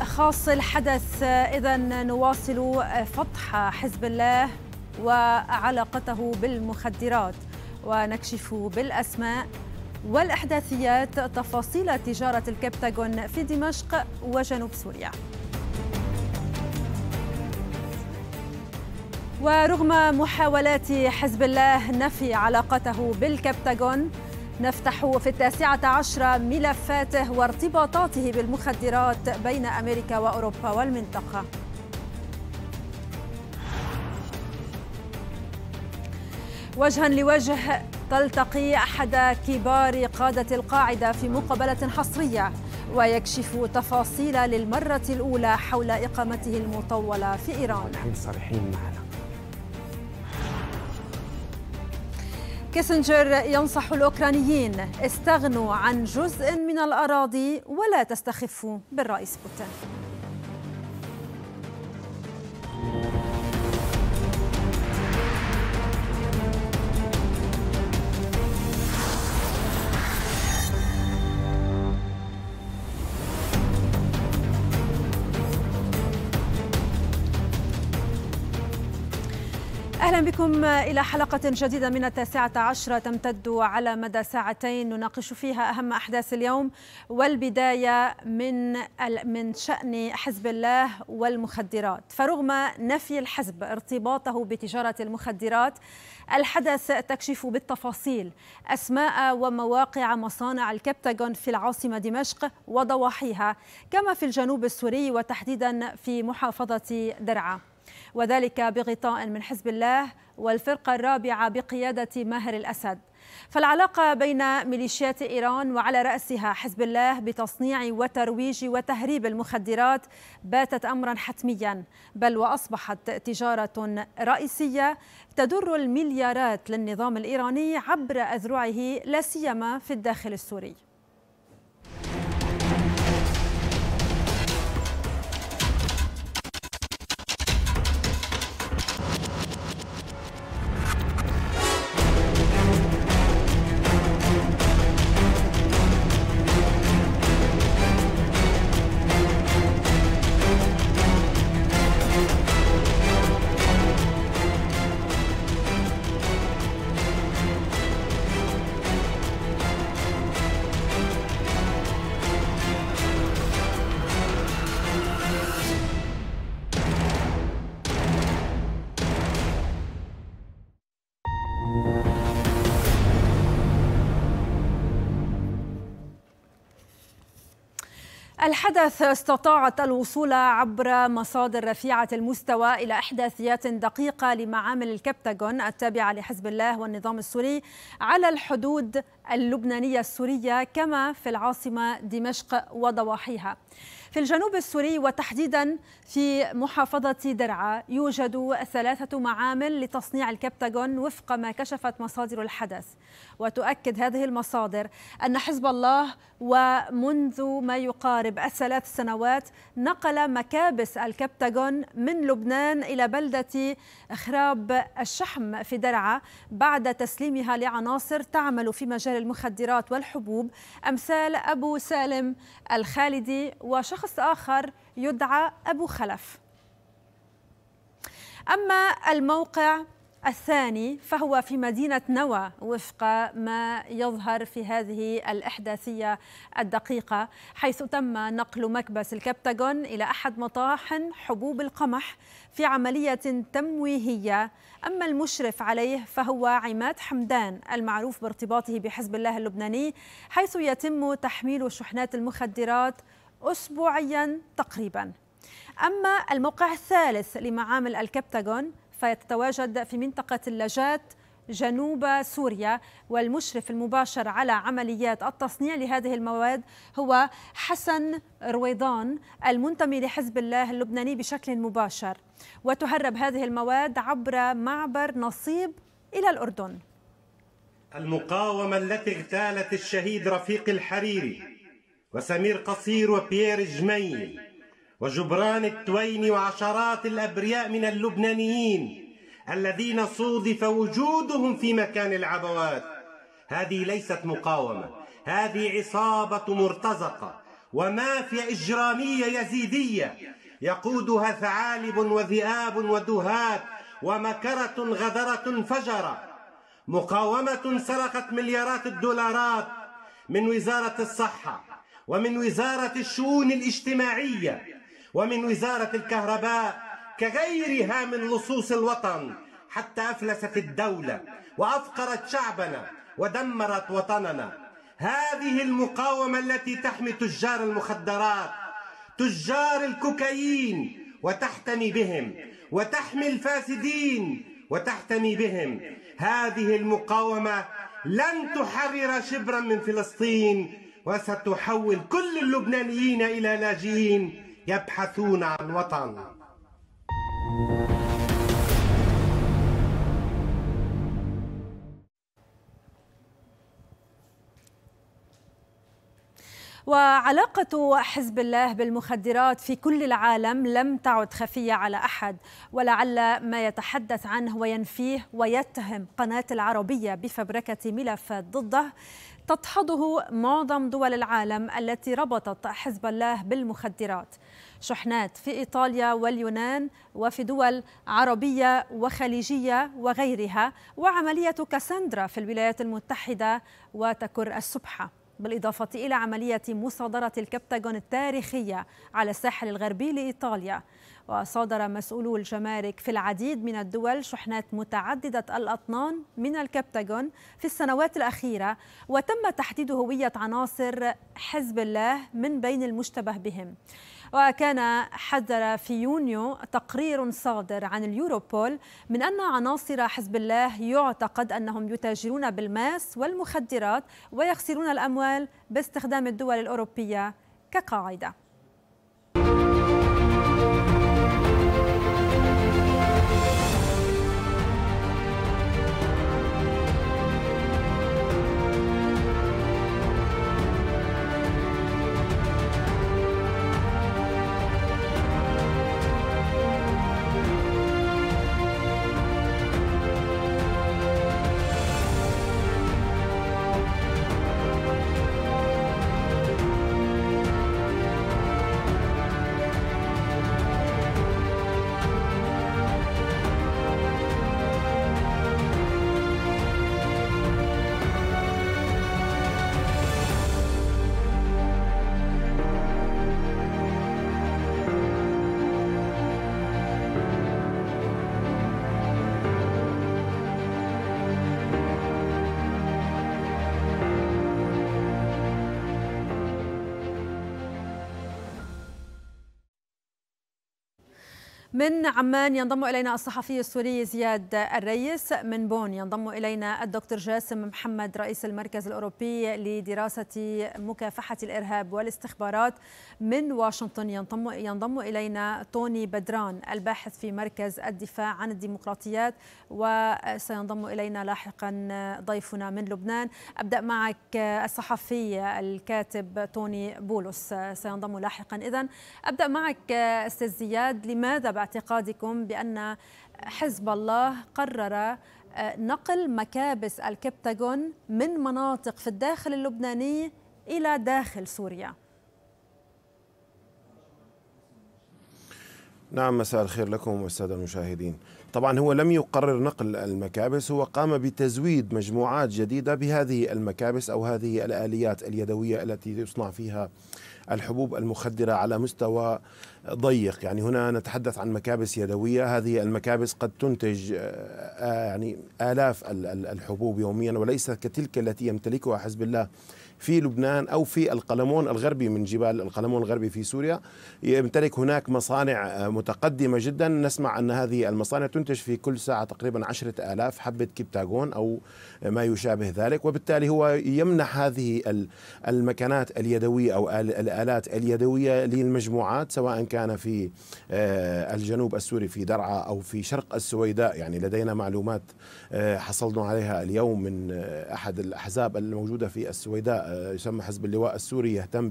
خاص الحدث اذا نواصل فتح حزب الله وعلاقته بالمخدرات ونكشف بالاسماء والاحداثيات تفاصيل تجاره الكبتاغون في دمشق وجنوب سوريا. ورغم محاولات حزب الله نفي علاقته بالكبتاغون نفتح في التاسعة عشر ملفاته وارتباطاته بالمخدرات بين أمريكا وأوروبا والمنطقة وجها لوجه تلتقي أحد كبار قادة القاعدة في مقابلة حصرية ويكشف تفاصيل للمرة الأولى حول إقامته المطولة في إيران صريحين معنا كيسنجر ينصح الأوكرانيين استغنوا عن جزء من الأراضي ولا تستخفوا بالرئيس بوتين أهلا بكم إلى حلقة جديدة من التاسعة عشرة تمتد على مدى ساعتين نناقش فيها أهم أحداث اليوم والبداية من من شأن حزب الله والمخدرات فرغم نفي الحزب ارتباطه بتجارة المخدرات الحدث تكشف بالتفاصيل أسماء ومواقع مصانع الكبتاجون في العاصمة دمشق وضواحيها كما في الجنوب السوري وتحديدا في محافظة درعا وذلك بغطاء من حزب الله والفرقة الرابعة بقيادة ماهر الأسد فالعلاقة بين ميليشيات إيران وعلى رأسها حزب الله بتصنيع وترويج وتهريب المخدرات باتت أمرا حتميا بل وأصبحت تجارة رئيسية تدر المليارات للنظام الإيراني عبر أذرعه لا سيما في الداخل السوري الحدث استطاعت الوصول عبر مصادر رفيعة المستوى إلى إحداثيات دقيقة لمعامل الكبتاغون التابعة لحزب الله والنظام السوري على الحدود اللبنانية السورية كما في العاصمة دمشق وضواحيها في الجنوب السوري وتحديدا في محافظة درعا يوجد ثلاثة معامل لتصنيع الكبتاغون وفق ما كشفت مصادر الحدث وتؤكد هذه المصادر أن حزب الله ومنذ ما يقارب الثلاث سنوات نقل مكابس الكبتاغون من لبنان إلى بلدة خراب الشحم في درعا بعد تسليمها لعناصر تعمل في مجال المخدرات والحبوب أمثال أبو سالم الخالدي وشخص آخر يدعى أبو خلف أما الموقع الثاني فهو في مدينة نوى وفق ما يظهر في هذه الإحداثية الدقيقة حيث تم نقل مكبس الكبتاغون إلى أحد مطاحن حبوب القمح في عملية تمويهية أما المشرف عليه فهو عماد حمدان المعروف بارتباطه بحزب الله اللبناني حيث يتم تحميل شحنات المخدرات أسبوعيا تقريباً أما الموقع الثالث لمعامل الكبتاغون فيتواجد في منطقة اللاجات جنوب سوريا والمشرف المباشر على عمليات التصنيع لهذه المواد هو حسن رويضان المنتمي لحزب الله اللبناني بشكل مباشر وتهرب هذه المواد عبر معبر نصيب إلى الأردن المقاومة التي اغتالت الشهيد رفيق الحريري وسمير قصير وبيير جميل وجبران التوين وعشرات الأبرياء من اللبنانيين الذين صودف وجودهم في مكان العبوات هذه ليست مقاومة هذه عصابة مرتزقة ومافيا إجرامية يزيدية يقودها ثعالب وذئاب ودهات ومكرة غدرة فجرة مقاومة سرقت مليارات الدولارات من وزارة الصحة ومن وزارة الشؤون الاجتماعية ومن وزارة الكهرباء كغيرها من لصوص الوطن حتى أفلست الدولة وأفقرت شعبنا ودمرت وطننا هذه المقاومة التي تحمي تجار المخدرات تجار الكوكايين وتحتمي بهم وتحمي الفاسدين وتحتمي بهم هذه المقاومة لن تحرر شبرا من فلسطين وستحول كل اللبنانيين إلى لاجئين يبحثون عن وطن وعلاقة حزب الله بالمخدرات في كل العالم لم تعد خفية على أحد ولعل ما يتحدث عنه وينفيه ويتهم قناة العربية بفبركة ملفات ضده تدحضه معظم دول العالم التي ربطت حزب الله بالمخدرات شحنات في ايطاليا واليونان وفي دول عربيه وخليجيه وغيرها وعمليه كاساندرا في الولايات المتحده وتكر السبحه بالاضافه الى عمليه مصادره الكبتاجون التاريخيه على الساحل الغربي لايطاليا وصادر مسؤولو الجمارك في العديد من الدول شحنات متعددة الأطنان من الكبتاغون في السنوات الأخيرة وتم تحديد هوية عناصر حزب الله من بين المشتبه بهم وكان حذر في يونيو تقرير صادر عن اليوروبول من أن عناصر حزب الله يعتقد أنهم يتاجرون بالماس والمخدرات ويخسرون الأموال باستخدام الدول الأوروبية كقاعده من عمان ينضم إلينا الصحفي السوري زياد الريس من بون ينضم إلينا الدكتور جاسم محمد رئيس المركز الأوروبي لدراسة مكافحة الإرهاب والاستخبارات من واشنطن ينضم, ينضم إلينا توني بدران الباحث في مركز الدفاع عن الديمقراطيات وسينضم إلينا لاحقا ضيفنا من لبنان أبدأ معك الصحفي الكاتب توني بولس سينضم لاحقا إذا أبدأ معك أستاذ زياد لماذا بعد اعتقادكم بأن حزب الله قرر آه، نقل مكابس الكبتاغون من مناطق في الداخل اللبناني إلى داخل سوريا؟ نعم مساء الخير لكم والسادة المشاهدين طبعا هو لم يقرر نقل المكابس هو قام بتزويد مجموعات جديدة بهذه المكابس أو هذه الآليات اليدوية التي يصنع فيها الحبوب المخدرة على مستوى ضيق يعني هنا نتحدث عن مكابس يدوية هذه المكابس قد تنتج آه، آه، يعني آلاف الحبوب يوميا وليس كتلك التي يمتلكها حزب الله في لبنان أو في القلمون الغربي من جبال القلمون الغربي في سوريا يمتلك هناك مصانع آه، متقدمة جدا نسمع أن هذه المصانع تنتج في كل ساعة تقريبا عشرة آلاف حبة كبتاغون أو ما يشابه ذلك وبالتالي هو يمنح هذه المكانات اليدوية أو الآلات اليدوية للمجموعات سواء كان في آه، الجنوب السوري في درعا أو في شرق السويداء يعني لدينا معلومات آه، حصلنا عليها اليوم من أحد الأحزاب الموجودة في السويداء يسمى حزب اللواء السوري يهتم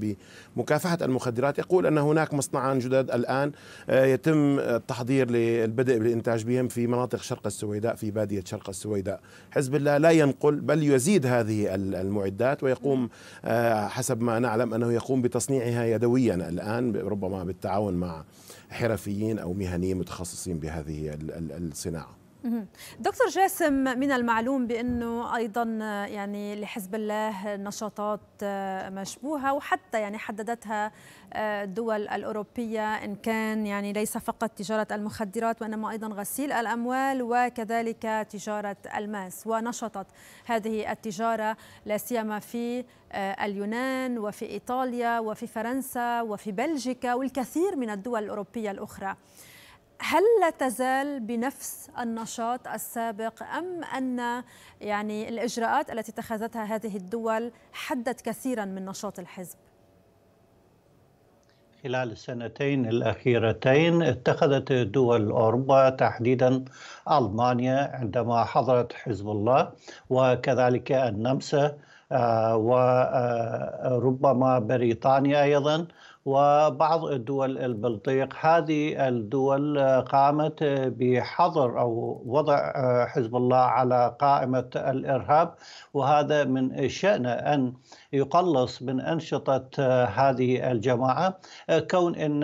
بمكافحة المخدرات يقول أن هناك مصنعان جدد الآن آه، يتم التحضير للبدء بالإنتاج بهم في مناطق شرق السويداء في بادية شرق السويداء حزب الله لا ينقل بل يزيد هذه المعدات ويقوم آه، حسب ما نعلم أنه يقوم بتصنيعها يدويا الآن ربما بالتعاون مع حرفيين أو مهنيين متخصصين بهذه الصناعة دكتور جاسم من المعلوم بانه ايضا يعني لحزب الله نشاطات آه، مشبوهه وحتى يعني حددتها آه، الدول الاوروبيه ان كان يعني ليس فقط تجاره المخدرات وانما ايضا غسيل الاموال وكذلك تجاره الماس ونشطت هذه التجاره لا سيما في آه، اليونان وفي ايطاليا وفي فرنسا وفي بلجيكا والكثير من الدول الاوروبيه الاخرى. هل لا تزال بنفس النشاط السابق أم أن يعني الإجراءات التي اتخذتها هذه الدول حدت كثيرا من نشاط الحزب؟ خلال السنتين الأخيرتين اتخذت دول أوروبا تحديدا ألمانيا عندما حضرت حزب الله وكذلك النمسا آه، وربما آه، بريطانيا أيضا وبعض الدول البلطيق هذه الدول قامت بحظر أو وضع حزب الله على قائمة الإرهاب وهذا من شأنه أن يقلص من أنشطة هذه الجماعة كون أن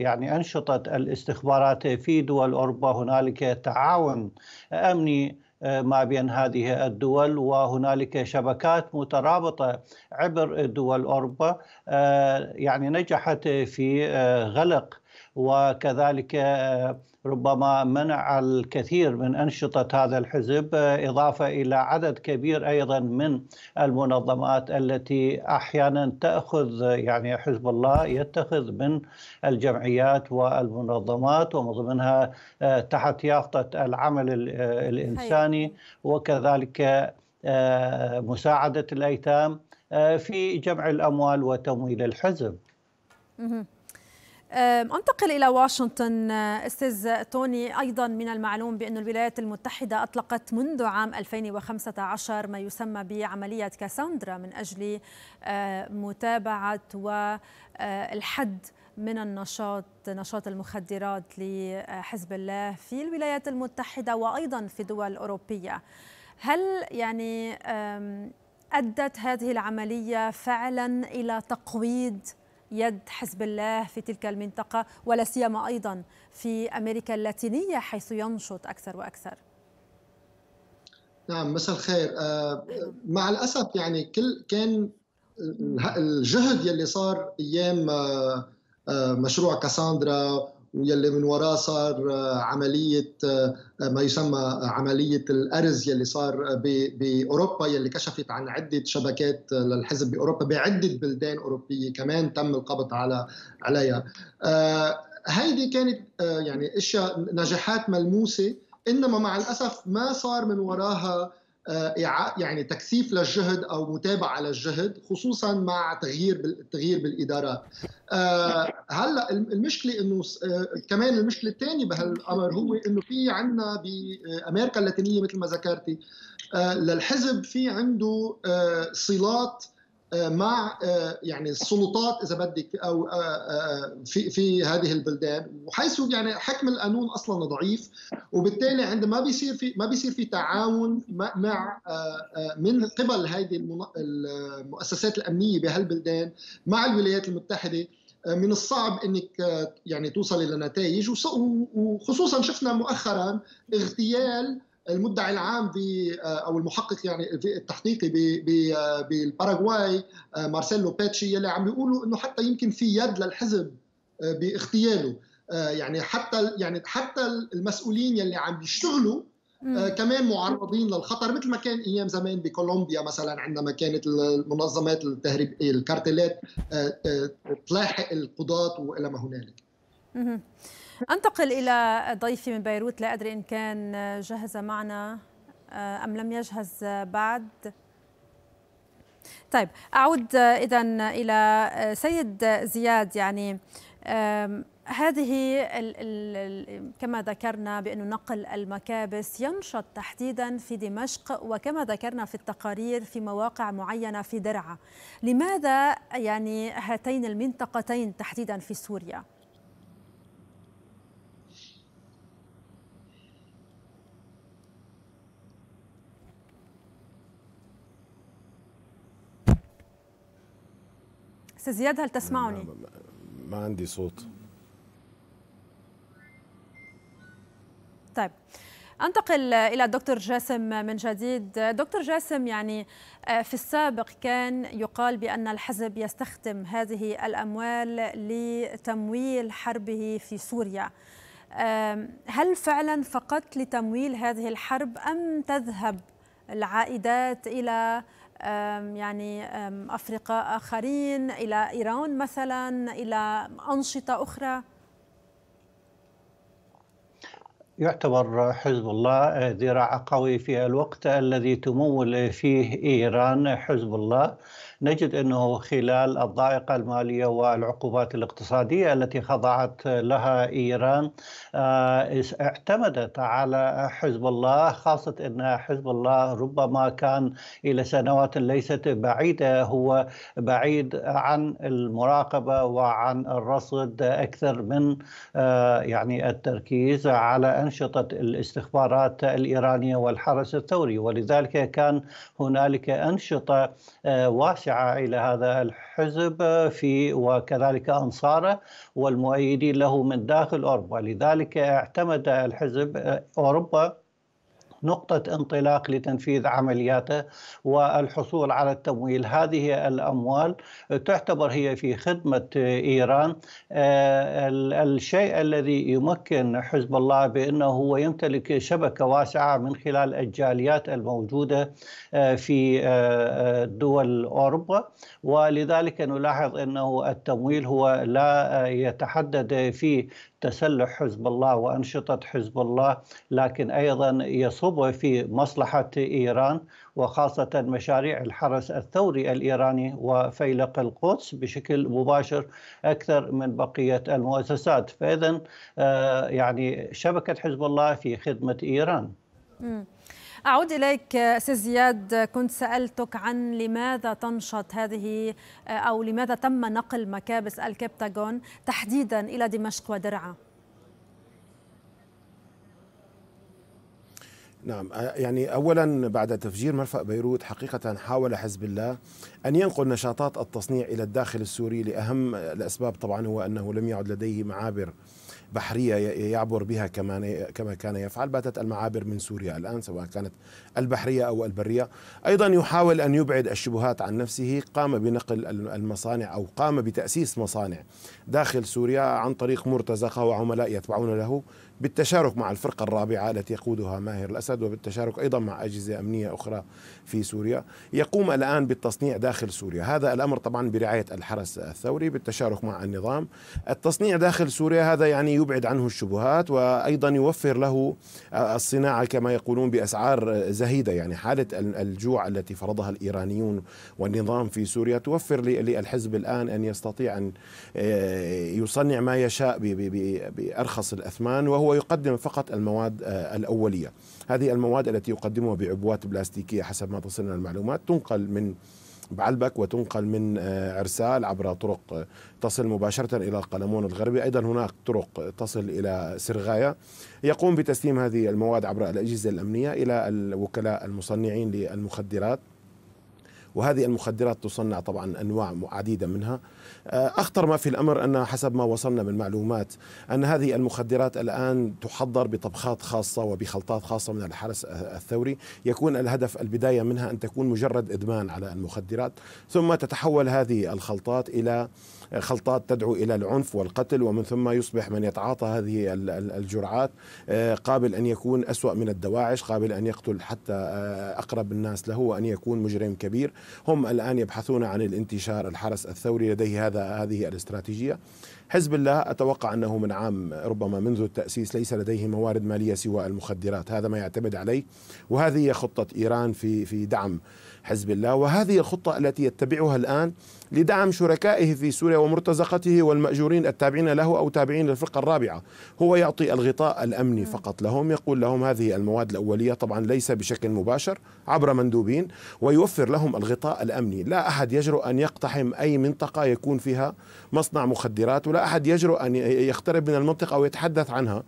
يعني أنشطة الاستخبارات في دول أوروبا هنالك تعاون أمني ما بين هذه الدول وهنالك شبكات مترابطه عبر دول اوروبا آه، يعني نجحت في آه، غلق وكذلك آه، ربما منع الكثير من أنشطة هذا الحزب آه، إضافة إلى عدد كبير أيضا من المنظمات التي أحيانا تأخذ آه، يعني حزب الله يتخذ من الجمعيات والمنظمات ومن ضمنها آه، تحت يافطة العمل الإنساني وكذلك مساعدة الأيتام في جمع الأموال وتمويل الحزب. انتقل الى واشنطن آه، استاذ توني ايضا من المعلوم بان الولايات المتحده اطلقت منذ عام 2015 ما يسمى بعمليه كاساندرا من اجل آه، متابعه والحد آه، من النشاط نشاط المخدرات لحزب الله في الولايات المتحده وايضا في دول اوروبيه هل يعني ادت هذه العمليه فعلا الى تقويض يد حزب الله في تلك المنطقة ولا سيما أيضا في أمريكا اللاتينية حيث ينشط أكثر وأكثر نعم مساء الخير آه، مع الأسف يعني كل كان الجهد يلي صار أيام آه، آه، مشروع كاساندرا ويلي من وراه صار آه، عملية آه، ما يسمى عملية الأرز يلي صار بأوروبا يلي كشفت عن عدة شبكات آه، للحزب بأوروبا بعدة بلدان أوروبية كمان تم القبض على عليها هيدي كانت يعني اشياء نجاحات ملموسه انما مع الاسف ما صار من وراها آه، يعني تكثيف للجهد او متابعه للجهد خصوصا مع تغيير التغيير بالادارات آه، هلا المشكله انه آه، كمان المشكله الثانيه بهالامر هو انه في عندنا بامريكا اللاتينيه مثل ما ذكرتي للحزب في عنده صلات آه، مع آه، يعني السلطات اذا بدك او آه، في في هذه البلدان وحيث يعني حكم القانون اصلا ضعيف وبالتالي عندما ما بيصير في ما بيصير في تعاون مع من قبل هذه المؤسسات الامنيه بهالبلدان مع الولايات المتحده من الصعب انك يعني توصل الى نتائج وخصوصا شفنا مؤخرا اغتيال المدعي العام ب آه، او المحقق يعني التحقيقي آه، بالباراغواي آه، مارسيلو باتشي يلي عم بيقولوا انه حتى يمكن في يد للحزب باغتياله يعني حتى يعني حتى المسؤولين يلي عم بيشتغلوا كمان معرضين للخطر مثل ما كان ايام زمان بكولومبيا مثلا عندما كانت المنظمات التهريب الكارتلات تلاحق القضاة والى ما هنالك. أنتقل إلى ضيفي من بيروت لا أدري إن كان جهز معنا آه، أم لم يجهز بعد طيب أعود إذا إلى آه، سيد زياد يعني هذه ال ال كما ذكرنا بأنه نقل المكابس ينشط تحديدا في دمشق وكما ذكرنا في التقارير في مواقع معينة في درعا لماذا يعني هاتين المنطقتين تحديدا في سوريا؟ استاذ زياد هل تسمعني؟ ما عندي صوت طيب انتقل الى الدكتور جاسم من جديد دكتور جاسم يعني آه، في السابق كان يقال بان الحزب يستخدم هذه الاموال لتمويل حربه في سوريا هل فعلا فقط لتمويل هذه الحرب ام تذهب العائدات الى يعني أفريقيا آخرين إلى إيران مثلا إلى أنشطة أخرى يعتبر حزب الله آه، ذراع قوي في الوقت الذي تمول فيه إيران حزب الله نجد انه خلال الضائقه الماليه والعقوبات الاقتصاديه التي خضعت لها ايران آه، اعتمدت على حزب الله خاصه ان حزب الله ربما كان الى سنوات ليست بعيده هو بعيد عن المراقبه وعن الرصد اكثر من آه، يعني التركيز على انشطه الاستخبارات الايرانيه والحرس الثوري ولذلك كان هنالك انشطه آه، واسعه إلى هذا الحزب في وكذلك أنصاره والمؤيدين له من داخل أوروبا لذلك اعتمد الحزب أوروبا نقطة انطلاق لتنفيذ عملياته والحصول على التمويل هذه الأموال تعتبر هي في خدمة إيران آه، الشيء الذي يمكن حزب الله بأنه هو يمتلك شبكة واسعة من خلال الجاليات الموجودة آه، في آه، دول أوروبا ولذلك نلاحظ أنه التمويل هو لا يتحدد في تسلح حزب الله وأنشطة حزب الله لكن أيضا يصب في مصلحة إيران وخاصة مشاريع الحرس الثوري الإيراني وفيلق القدس بشكل مباشر أكثر من بقية المؤسسات فإذا آه، يعني شبكة حزب الله في خدمة إيران أعود إليك أستاذ زياد كنت سألتك عن لماذا تنشط هذه أو لماذا تم نقل مكابس الكبتاغون تحديدا إلى دمشق ودرعا نعم يعني اولا بعد تفجير مرفأ بيروت حقيقه حاول حزب الله ان ينقل نشاطات التصنيع الى الداخل السوري لاهم الاسباب طبعا هو انه لم يعد لديه معابر بحرية يعبر بها كما كان يفعل باتت المعابر من سوريا الآن سواء كانت البحرية أو البرية أيضا يحاول أن يبعد الشبهات عن نفسه قام بنقل المصانع أو قام بتأسيس مصانع داخل سوريا عن طريق مرتزقة وعملاء يتبعون له بالتشارك مع الفرقة الرابعة التي يقودها ماهر الأسد وبالتشارك أيضا مع أجهزة أمنية أخرى في سوريا يقوم الآن بالتصنيع داخل سوريا هذا الأمر طبعا برعاية الحرس الثوري بالتشارك مع النظام التصنيع داخل سوريا هذا يعني يبعد عنه الشبهات وأيضا يوفر له الصناعة كما يقولون بأسعار زهيدة يعني حالة الجوع التي فرضها الإيرانيون والنظام في سوريا توفر للحزب الآن أن يستطيع أن آه، يصنع ما يشاء بأرخص الأثمان وهو ويقدم فقط المواد آه، الأولية هذه المواد التي يقدمها بعبوات بلاستيكية حسب ما تصلنا المعلومات تنقل من بعلبك وتنقل من عرسال آه، عبر طرق آه، تصل مباشرة إلى القلمون الغربي أيضا هناك طرق تصل إلى سرغايه يقوم بتسليم هذه المواد عبر الأجهزة الأمنية إلى الوكلاء المصنعين للمخدرات وهذه المخدرات تصنع طبعا أنواع عديدة منها آه، أخطر ما في الأمر أن حسب ما وصلنا من معلومات أن هذه المخدرات الآن تحضر بطبخات خاصة وبخلطات خاصة من الحرس الثوري يكون الهدف البداية منها أن تكون مجرد إدمان على المخدرات ثم تتحول هذه الخلطات إلى خلطات تدعو إلى العنف والقتل ومن ثم يصبح من يتعاطى هذه الجرعات آه، قابل أن يكون أسوأ من الدواعش قابل أن يقتل حتى آه، أقرب الناس له وأن يكون مجرم كبير هم الآن يبحثون عن الانتشار الحرس الثوري لديه هذا هذه الاستراتيجية حزب الله أتوقع أنه من عام ربما منذ التأسيس ليس لديه موارد مالية سوى المخدرات هذا ما يعتمد عليه وهذه خطة إيران في في دعم حزب الله وهذه الخطة التي يتبعها الآن لدعم شركائه في سوريا ومرتزقته والمأجورين التابعين له أو تابعين للفرقة الرابعة هو يعطي الغطاء الأمني نعم. فقط لهم يقول لهم هذه المواد الأولية طبعا ليس بشكل مباشر عبر مندوبين ويوفر لهم الغطاء الأمني لا أحد يجرؤ أن يقتحم أي منطقة يكون فيها مصنع مخدرات ولا أحد يجرؤ أن يقترب من المنطقة أو يتحدث عنها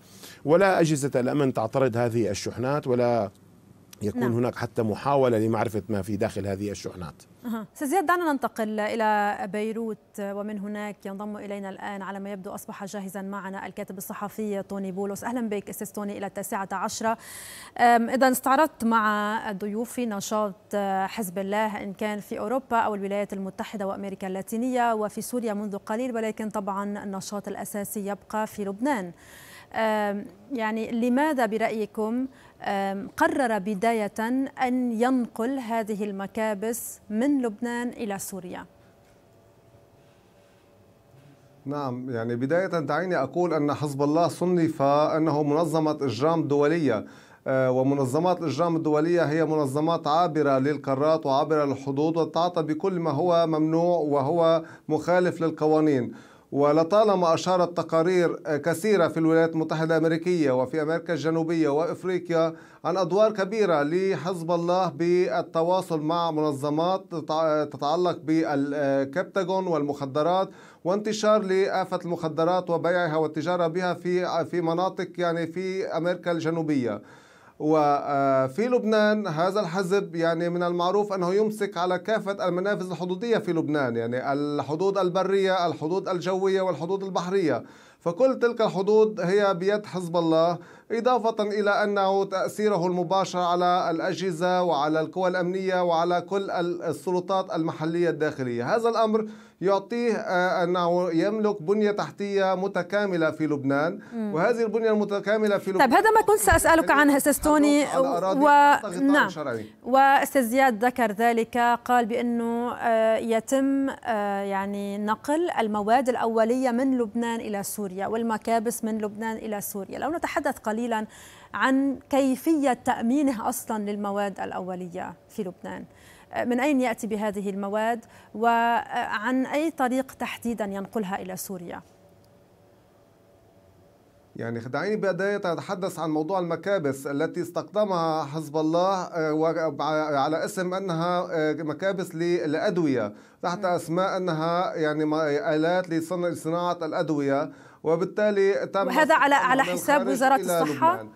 ولا أجهزة الأمن تعترض هذه الشحنات ولا يكون نعم. هناك حتى محاولة لمعرفة ما في داخل هذه الشحنات أستاذ زياد دعنا ننتقل إلى بيروت ومن هناك ينضم إلينا الآن على ما يبدو أصبح جاهزا معنا الكاتب الصحفي توني بولوس أهلا بك أستاذ توني إلى التاسعة عشرة إذا استعرضت مع ضيوفي نشاط أه، حزب الله إن كان في أوروبا أو الولايات المتحدة وأمريكا اللاتينية وفي سوريا منذ قليل ولكن طبعا النشاط الأساسي يبقى في لبنان يعني لماذا برأيكم قرر بداية أن ينقل هذه المكابس من لبنان إلى سوريا نعم يعني بداية دعيني أقول أن حزب الله صنف أنه منظمة إجرام دولية أه، ومنظمات الإجرام الدولية هي منظمات عابرة للقارات وعابرة للحدود وتتعاطى بكل ما هو ممنوع وهو مخالف للقوانين ولطالما أشارت تقارير كثيرة في الولايات المتحدة الأمريكية وفي أمريكا الجنوبية وإفريقيا عن أدوار كبيرة لحزب الله بالتواصل مع منظمات تتعلق بالكبتاغون والمخدرات وانتشار لآفة المخدرات وبيعها والتجارة بها في في مناطق يعني في أمريكا الجنوبية وفي لبنان هذا الحزب يعني من المعروف أنه يمسك على كافة المنافذ الحدودية في لبنان يعني الحدود البرية الحدود الجوية والحدود البحرية فكل تلك الحدود هي بيد حزب الله إضافة إلى أنه تأثيره المباشر على الأجهزة وعلى القوى الأمنية وعلى كل السلطات المحلية الداخلية هذا الأمر يعطيه آه، أنه يملك بنية تحتية متكاملة في لبنان وهذه البنية المتكاملة في لبنان طيب هذا ما كنت سأسألك عنه أستاذ و... نعم وأستاذ زياد ذكر ذلك قال بأنه آه، يتم آه، يعني نقل المواد الأولية من لبنان إلى سوريا والمكابس من لبنان إلى سوريا لو نتحدث قليلا عن كيفية تأمينه أصلا للمواد الأولية في لبنان من أين يأتي بهذه المواد وعن أي طريق تحديدا ينقلها إلى سوريا يعني دعيني بداية أتحدث عن موضوع المكابس التي استخدمها حزب الله آه، آه، على اسم أنها آه، مكابس للأدوية تحت أسماء أنها يعني آلات لصناعة الأدوية وبالتالي تم وهذا على على حساب وزارة الصحة لبنان.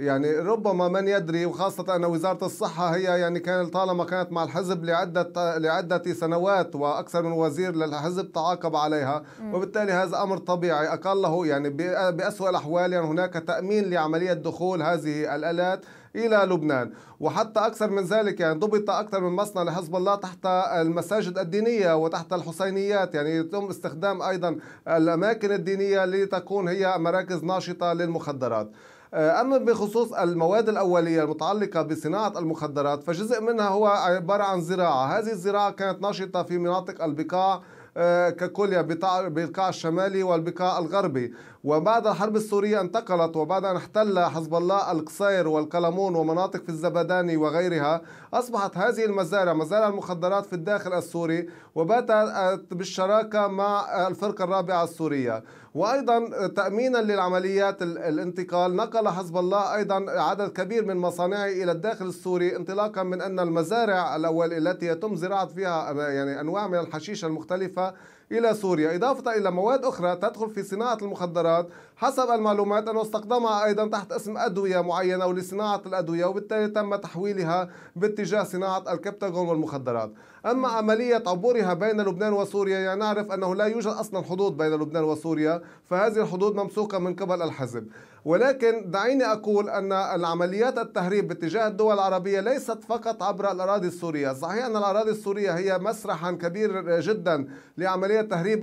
يعني ربما من يدري وخاصة أن وزارة الصحة هي يعني كان طالما كانت مع الحزب لعدة لعدة سنوات وأكثر من وزير للحزب تعاقب عليها وبالتالي هذا أمر طبيعي أقله يعني بأسوأ الأحوال يعني هناك تأمين لعملية دخول هذه الآلات الى لبنان وحتى اكثر من ذلك يعني ضبط اكثر من مصنع لحزب الله تحت المساجد الدينيه وتحت الحسينيات يعني يتم استخدام ايضا الاماكن الدينيه لتكون هي مراكز ناشطه للمخدرات آه، أما بخصوص المواد الأولية المتعلقة بصناعة المخدرات فجزء منها هو عبارة عن زراعة هذه الزراعة كانت نشطة في مناطق البقاع آه، ككل بالقاع الشمالي والبقاع الغربي وبعد الحرب السورية انتقلت وبعد أن احتل حزب الله القصير والقلمون ومناطق في الزبداني وغيرها أصبحت هذه المزارع مزارع المخدرات في الداخل السوري وباتت بالشراكة مع الفرقة الرابعة السورية وايضا تامينا للعمليات الانتقال نقل حزب الله ايضا عدد كبير من مصانعه الى الداخل السوري انطلاقا من ان المزارع الاول التي يتم زراعه فيها يعني انواع من الحشيش المختلفه الى سوريا اضافه الى مواد اخرى تدخل في صناعه المخدرات حسب المعلومات انه استخدمها ايضا تحت اسم ادويه معينه ولصناعه الادويه وبالتالي تم تحويلها باتجاه صناعه الكبتاغون والمخدرات أما عملية عبورها بين لبنان وسوريا يعني نعرف أنه لا يوجد أصلا حدود بين لبنان وسوريا فهذه الحدود ممسوكة من قبل الحزب ولكن دعيني أقول أن العمليات التهريب باتجاه الدول العربية ليست فقط عبر الأراضي السورية صحيح أن الأراضي السورية هي مسرحا كبير جدا لعملية تهريب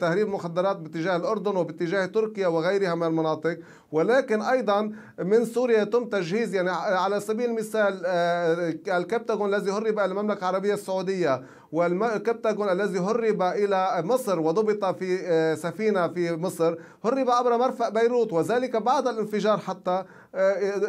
تهريب المخدرات باتجاه الأردن وباتجاه تركيا وغيرها من المناطق ولكن ايضا من سوريا يتم تجهيز يعني على سبيل المثال آه، آه، الكبتاغون الذي هرب الى المملكه العربيه السعوديه والكبتاغون الذي هرب الى مصر وضبط في آه، سفينه في مصر هرب عبر مرفأ بيروت وذلك بعد الانفجار حتى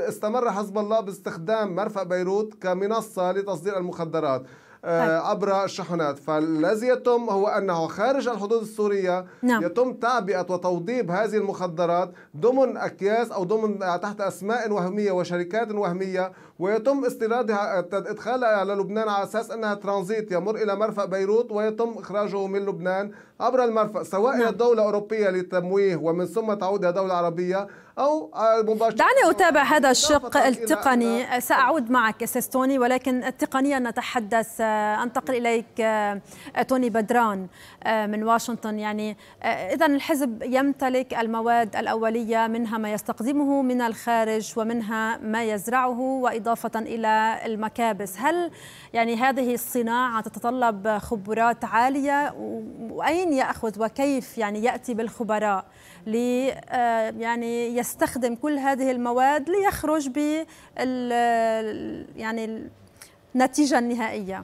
استمر حزب الله باستخدام مرفأ بيروت كمنصه لتصدير المخدرات طيب. آه، عبر الشحنات فالذي يتم هو أنه خارج الحدود السورية نعم. يتم تعبئة وتوضيب هذه المخدرات ضمن أكياس أو ضمن تحت أسماء وهمية وشركات وهمية ويتم استيرادها ادخالها على لبنان على اساس انها ترانزيت يمر الى مرفأ بيروت ويتم اخراجه من لبنان عبر المرفأ سواء الى نعم. دوله اوروبيه لتمويه ومن ثم تعود الى دوله عربيه او مباشره دعني اتابع هذا الشق التقني ساعود معك استاذ توني ولكن تقنيا نتحدث آه، انتقل نعم. اليك آه، توني بدران آه، من واشنطن يعني اذا الحزب يمتلك المواد الاوليه منها ما يستقدمه من الخارج ومنها ما يزرعه وإضافة إضافة إلى المكابس هل يعني هذه الصناعة تتطلب خبرات عالية وأين يأخذ وكيف يعني يأتي بالخبراء لي آه، يعني يستخدم كل هذه المواد ليخرج بال يعني النتيجة النهائية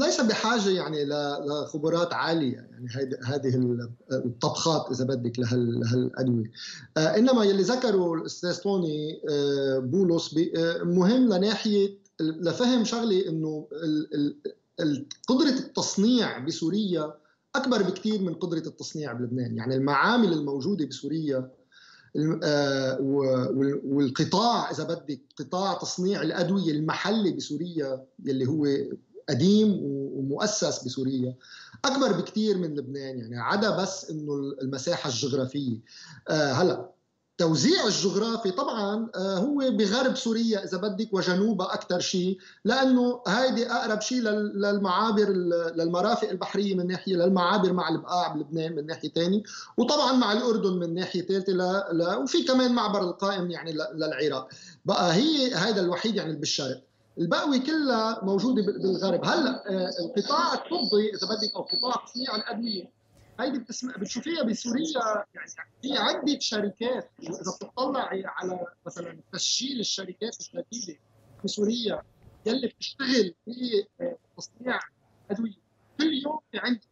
ليس بحاجه يعني لخبرات عاليه يعني هذه الطبخات اذا بدك لهالادويه انما يلي ذكره الاستاذ توني بولوس مهم لناحيه لفهم شغله انه قدره التصنيع بسوريا اكبر بكثير من قدره التصنيع بلبنان يعني المعامل الموجوده بسوريا آه، والقطاع اذا بدك قطاع تصنيع الادويه المحلي بسوريا يلي هو قديم ومؤسس بسوريا اكبر بكثير من لبنان يعني عدا بس انه المساحه الجغرافيه آه، هلا التوزيع الجغرافي طبعا آه، هو بغرب سوريا اذا بدك وجنوبها اكثر شيء لانه هيدي اقرب شيء للمعابر للمرافق البحريه من ناحيه للمعابر مع البقاع بلبنان من ناحيه ثانيه وطبعا مع الاردن من ناحيه ثالثه لا, لا وفي كمان معبر القائم يعني للعراق بقى هي هذا الوحيد يعني بالشرق البقوي كلها موجوده بالغرب هلا آه، القطاع الطبي اذا بدك او قطاع تصنيع الادويه هاي بتسمع بتشوفيها بسوريا يعني في عده شركات إذا بتطلعي على مثلا تسجيل الشركات الجديده في سوريا يلي بتشتغل في تصنيع ادويه كل يوم في عندي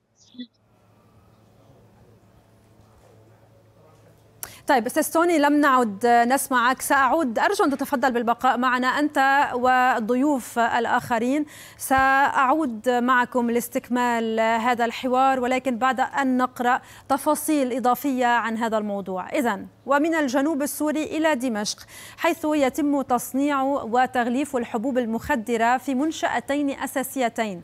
طيب استاذ توني لم نعد آه، نسمعك ساعود ارجو ان تتفضل بالبقاء معنا انت والضيوف آه، الاخرين ساعود معكم لاستكمال آه، هذا الحوار ولكن بعد ان نقرا تفاصيل اضافيه عن هذا الموضوع اذا ومن الجنوب السوري الى دمشق حيث يتم تصنيع وتغليف الحبوب المخدره في منشاتين اساسيتين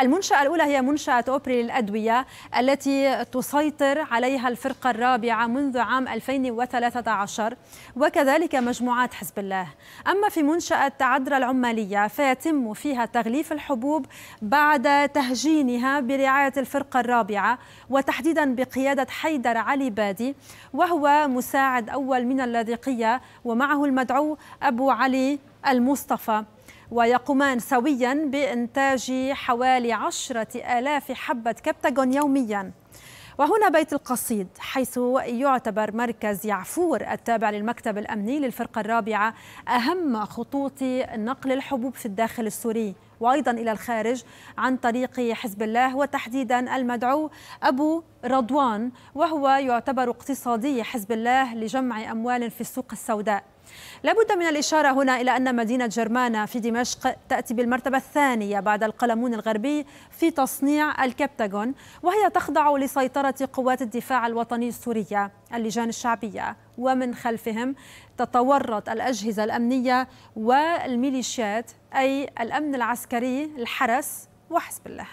المنشأة الأولى هي منشأة أوبري للأدوية التي تسيطر عليها الفرقة الرابعة منذ عام 2013 وكذلك مجموعات حزب الله أما في منشأة عدرا العمالية فيتم فيها تغليف الحبوب بعد تهجينها برعاية الفرقة الرابعة وتحديدا بقيادة حيدر علي بادي وهو مساعد أول من اللاذقية ومعه المدعو أبو علي المصطفى ويقومان سويا بإنتاج حوالي عشرة آلاف حبة كبتاجون يومياً وهنا بيت القصيد حيث يعتبر مركز يعفور التابع للمكتب الأمني للفرقة الرابعة أهم خطوط نقل الحبوب في الداخل السوري وأيضا إلى الخارج عن طريق حزب الله وتحديدا المدعو أبو رضوان وهو يعتبر اقتصادي حزب الله لجمع أموال في السوق السوداء لابد من الإشارة هنا إلى أن مدينة جرمانه في دمشق تأتي بالمرتبة الثانية بعد القلمون الغربي في تصنيع الكبتاغون وهي تخضع لسيطرة قوات الدفاع الوطني السورية اللجان الشعبية ومن خلفهم تتورط الأجهزة الأمنية والميليشيات أي الأمن العسكري الحرس وحزب الله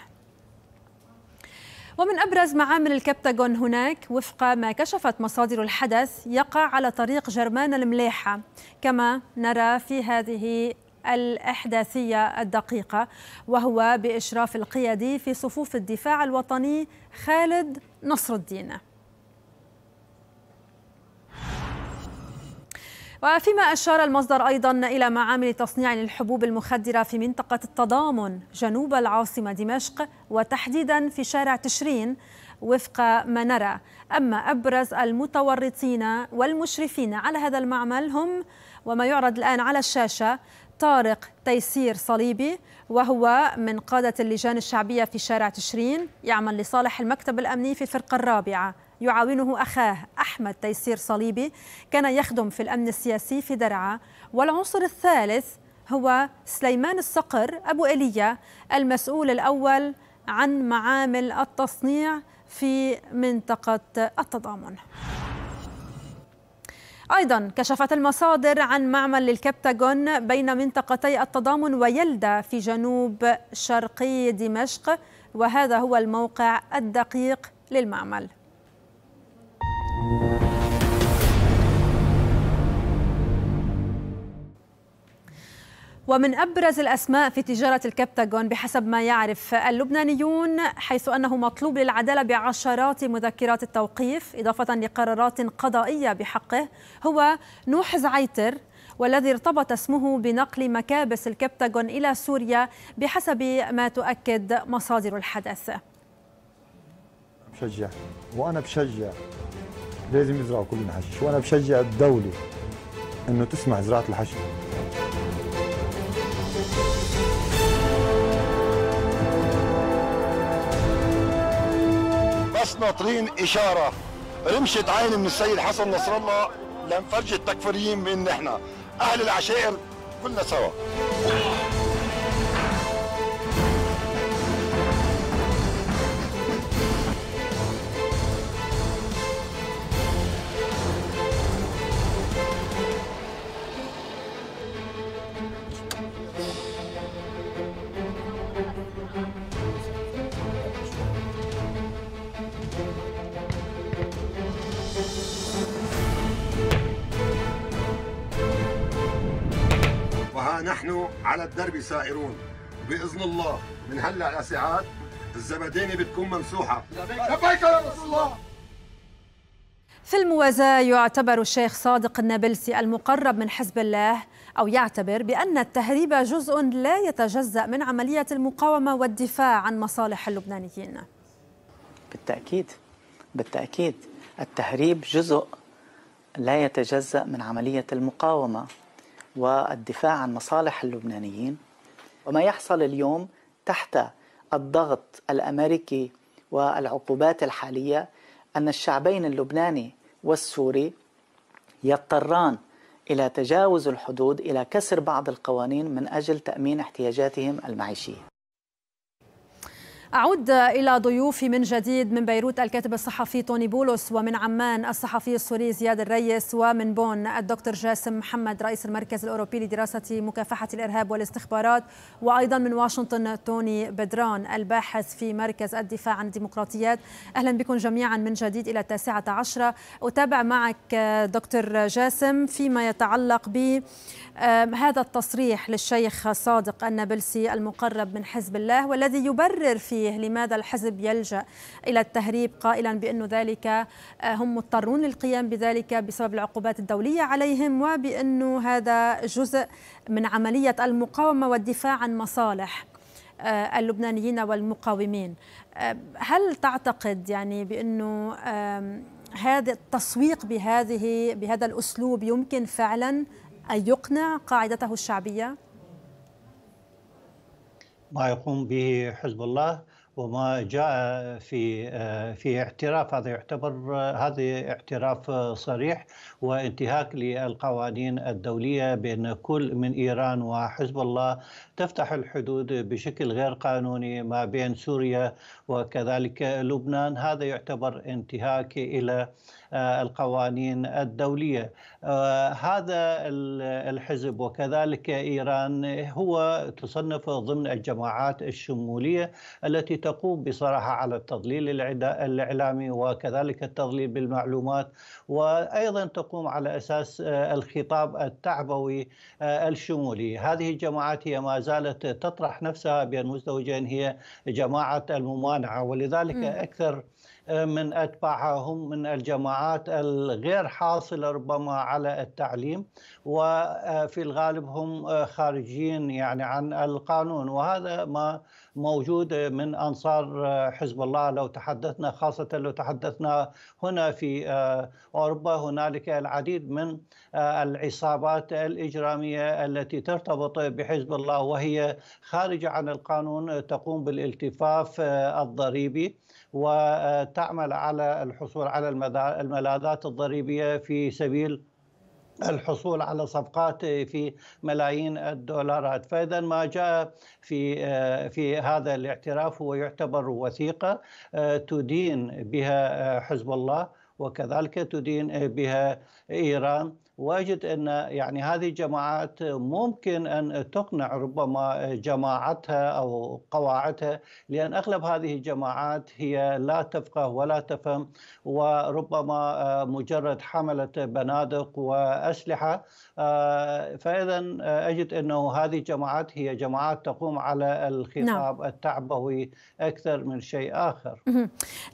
ومن أبرز معامل الكبتاغون هناك وفق ما كشفت مصادر الحدث يقع على طريق جرمان المليحة كما نرى في هذه الإحداثية الدقيقة وهو بإشراف القيادي في صفوف الدفاع الوطني خالد نصر الدين وفيما أشار المصدر أيضا إلى معامل تصنيع للحبوب المخدرة في منطقة التضامن جنوب العاصمة دمشق وتحديدا في شارع تشرين وفق ما نرى أما أبرز المتورطين والمشرفين على هذا المعمل هم وما يعرض الآن على الشاشة طارق تيسير صليبي وهو من قادة اللجان الشعبية في شارع تشرين يعمل لصالح المكتب الأمني في الفرقة الرابعة يعاونه أخاه أحمد تيسير صليبي كان يخدم في الأمن السياسي في درعا والعنصر الثالث هو سليمان الصقر أبو إيليا المسؤول الأول عن معامل التصنيع في منطقة التضامن أيضا كشفت المصادر عن معمل للكبتاغون بين منطقتي التضامن ويلدا في جنوب شرقي دمشق وهذا هو الموقع الدقيق للمعمل ومن أبرز الأسماء في تجارة الكبتاغون بحسب ما يعرف اللبنانيون حيث أنه مطلوب للعدالة بعشرات مذكرات التوقيف إضافة لقرارات قضائية بحقه هو نوح زعيتر والذي ارتبط اسمه بنقل مكابس الكبتاغون إلى سوريا بحسب ما تؤكد مصادر الحدث بشجع وأنا بشجع لازم يزرعوا كلنا حشيش وانا بشجع الدوله انه تسمع زراعه الحشيش بس ناطرين اشاره رمشه عين من السيد حسن نصر الله لنفرج التكفيريين من نحن اهل العشائر كلنا سوا نحن على الدرب سائرون باذن الله من هلا لساعات الزبديني بتكون ممسوحه لبيك يا رسول الله في الموازاة يعتبر الشيخ صادق النابلسي المقرب من حزب الله أو يعتبر بأن التهريب جزء لا يتجزأ من عملية المقاومة والدفاع عن مصالح اللبنانيين بالتأكيد بالتأكيد التهريب جزء لا يتجزأ من عملية المقاومة والدفاع عن مصالح اللبنانيين وما يحصل اليوم تحت الضغط الامريكي والعقوبات الحاليه ان الشعبين اللبناني والسوري يضطران الى تجاوز الحدود الى كسر بعض القوانين من اجل تامين احتياجاتهم المعيشيه أعود إلى ضيوفي من جديد من بيروت الكاتب الصحفي توني بولس ومن عمان الصحفي السوري زياد الريس ومن بون الدكتور جاسم محمد رئيس المركز الأوروبي لدراسة مكافحة الإرهاب والاستخبارات وأيضا من واشنطن توني بدران الباحث في مركز الدفاع عن الديمقراطيات أهلا بكم جميعا من جديد إلى التاسعة عشرة أتابع معك دكتور جاسم فيما يتعلق ب هذا التصريح للشيخ صادق النابلسي المقرب من حزب الله والذي يبرر فيه لماذا الحزب يلجأ إلى التهريب قائلا بأن ذلك أه، هم مضطرون للقيام بذلك بسبب العقوبات الدولية عليهم وبأنه هذا جزء من عملية المقاومة والدفاع عن مصالح أه، اللبنانيين والمقاومين هل تعتقد يعني بأنه هذا التسويق بهذه بهذا الأسلوب يمكن فعلا أن يقنع قاعدته الشعبية؟ ما يقوم به حزب الله وما جاء في آه، في اعتراف هذا يعتبر آه، هذا اعتراف صريح وانتهاك للقوانين الدولية بين كل من إيران وحزب الله تفتح الحدود بشكل غير قانوني ما بين سوريا وكذلك لبنان هذا يعتبر انتهاك إلى آه، القوانين الدولية آه، هذا الحزب وكذلك إيران هو تصنف ضمن الجماعات الشمولية التي تقوم بصراحة على التضليل الإعلامي وكذلك التضليل بالمعلومات وأيضا تقوم تقوم على اساس آه، الخطاب التعبوي آه، الشمولي، هذه الجماعات هي ما زالت تطرح نفسها بين مزدوجين هي جماعه الممانعه ولذلك م. اكثر من أتباعهم من الجماعات الغير حاصلة ربما على التعليم وفي الغالب هم خارجين يعني عن القانون وهذا ما موجود من أنصار حزب الله لو تحدثنا خاصة لو تحدثنا هنا في أوروبا هنالك العديد من العصابات الإجرامية التي ترتبط بحزب الله وهي خارجة عن القانون تقوم بالالتفاف الضريبي وتعمل على الحصول على الملاذات الضريبيه في سبيل الحصول على صفقات في ملايين الدولارات فاذا ما جاء في في هذا الاعتراف هو يعتبر وثيقه تدين بها حزب الله وكذلك تدين بها ايران وجد ان يعني هذه الجماعات ممكن ان تقنع ربما جماعتها او قواعدها لان اغلب هذه الجماعات هي لا تفقه ولا تفهم وربما آه، مجرد حمله بنادق واسلحه آه، فاذا آه، اجد انه هذه الجماعات هي جماعات تقوم على الخطاب نعم. التعبوي اكثر من شيء اخر.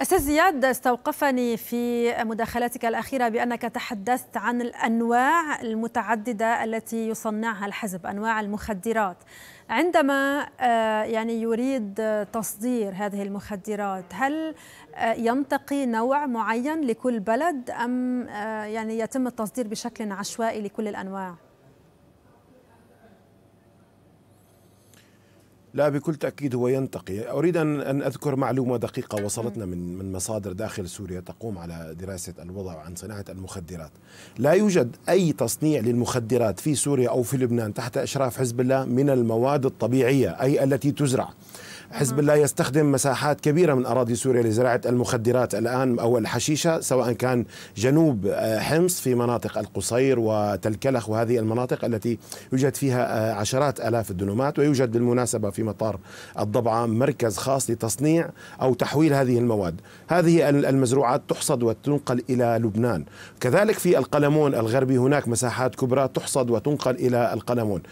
استاذ زياد استوقفني في مداخلتك الاخيره بانك تحدثت عن الانواع الأنواع المتعددة التي يصنعها الحزب أنواع المخدرات عندما آه، يعني يريد تصدير هذه المخدرات هل آه، ينتقي نوع معين لكل بلد أم آه، يعني يتم التصدير بشكل عشوائي لكل الأنواع؟ لا بكل تأكيد هو ينتقي أريد أن أذكر معلومة دقيقة نعم. وصلتنا من من مصادر داخل سوريا تقوم على دراسة الوضع عن صناعة المخدرات لا يوجد أي تصنيع للمخدرات في سوريا أو في لبنان تحت إشراف حزب الله من المواد الطبيعية أي التي تزرع حزب الله يستخدم مساحات كبيرة من أراضي سوريا لزراعة المخدرات الآن أو الحشيشة سواء كان جنوب آه، حمص في مناطق القصير وتلكلخ وهذه المناطق التي يوجد فيها آه، عشرات آلاف الدنومات ويوجد بالمناسبة في مطار الضبعة مركز خاص لتصنيع أو تحويل هذه المواد هذه المزروعات تحصد وتنقل إلى لبنان كذلك في القلمون الغربي هناك مساحات كبرى تحصد وتنقل إلى القلمون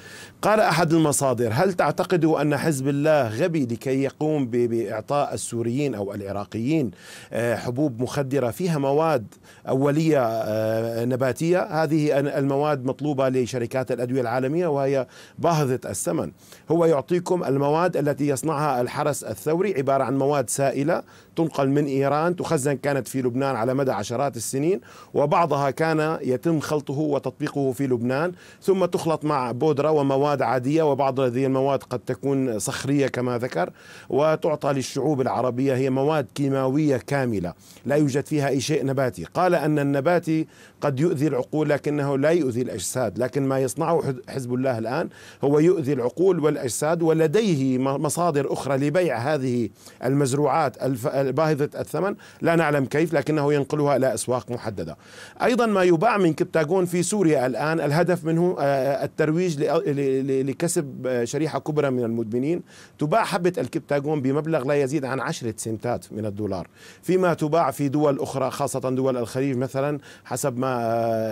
قال أحد المصادر هل تعتقد أن حزب الله غبي لكي كي يقوم بإعطاء السوريين أو العراقيين آه، حبوب مخدرة فيها مواد أولية آه، نباتية هذه المواد مطلوبة لشركات الأدوية العالمية وهي باهظة الثمن هو يعطيكم المواد التي يصنعها الحرس الثوري عبارة عن مواد سائلة تنقل من إيران تخزن كانت في لبنان على مدى عشرات السنين وبعضها كان يتم خلطه وتطبيقه في لبنان ثم تخلط مع بودرة ومواد عادية وبعض هذه المواد قد تكون صخرية كما ذكر وتعطى للشعوب العربية هي مواد كيماوية كاملة لا يوجد فيها أي شيء نباتي قال أن النباتي قد يؤذي العقول لكنه لا يؤذي الأجساد لكن ما يصنعه حزب الله الآن هو يؤذي العقول والأجساد ولديه مصادر أخرى لبيع هذه المزروعات باهظة الثمن لا نعلم كيف لكنه ينقلها إلى أسواق محددة أيضا ما يباع من كبتاغون في سوريا الآن الهدف منه آه، آه، الترويج لكسب آه، شريحة كبرى من المدمنين تباع حبة الكبتاغون بمبلغ لا يزيد عن عشرة سنتات من الدولار فيما تباع في دول أخرى خاصة دول الخليج مثلا حسب ما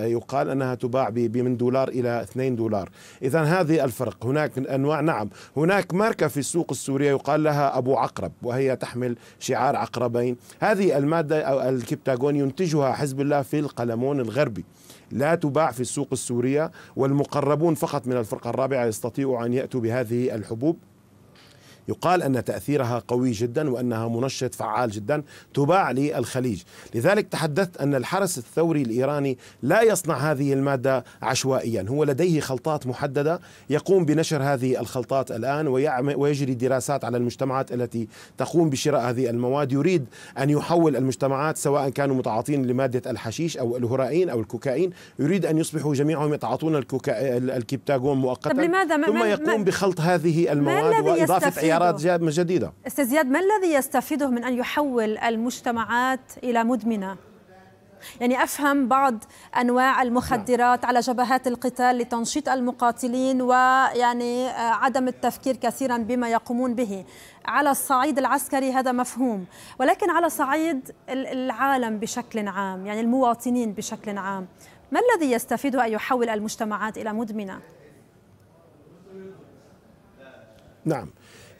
يقال أنها تباع بمن دولار إلى 2 دولار إذا هذه الفرق هناك أنواع نعم هناك ماركة في السوق السورية يقال لها أبو عقرب وهي تحمل شعار عقربين هذه المادة أو الكبتاغون ينتجها حزب الله في القلمون الغربي لا تباع في السوق السورية والمقربون فقط من الفرقة الرابعة يستطيعوا أن يأتوا بهذه الحبوب يقال أن تأثيرها قوي جدا وأنها منشط فعال جدا تباع للخليج لذلك تحدثت أن الحرس الثوري الإيراني لا يصنع هذه المادة عشوائيا هو لديه خلطات محددة يقوم بنشر هذه الخلطات الآن ويجري دراسات على المجتمعات التي تقوم بشراء هذه المواد يريد أن يحول المجتمعات سواء كانوا متعاطين لمادة الحشيش أو الهرائين أو الكوكايين يريد أن يصبحوا جميعهم يتعاطون الكبتاجون مؤقتا ثم يقوم بخلط هذه المواد وإضافة معيارات جديده استاذ زياد ما الذي يستفيده من ان يحول المجتمعات الى مدمنه يعني افهم بعض انواع المخدرات على جبهات القتال لتنشيط المقاتلين ويعني آه، عدم التفكير كثيرا بما يقومون به على الصعيد العسكري هذا مفهوم ولكن على صعيد العالم بشكل عام يعني المواطنين بشكل عام ما الذي يستفيده ان يحول المجتمعات الى مدمنه نعم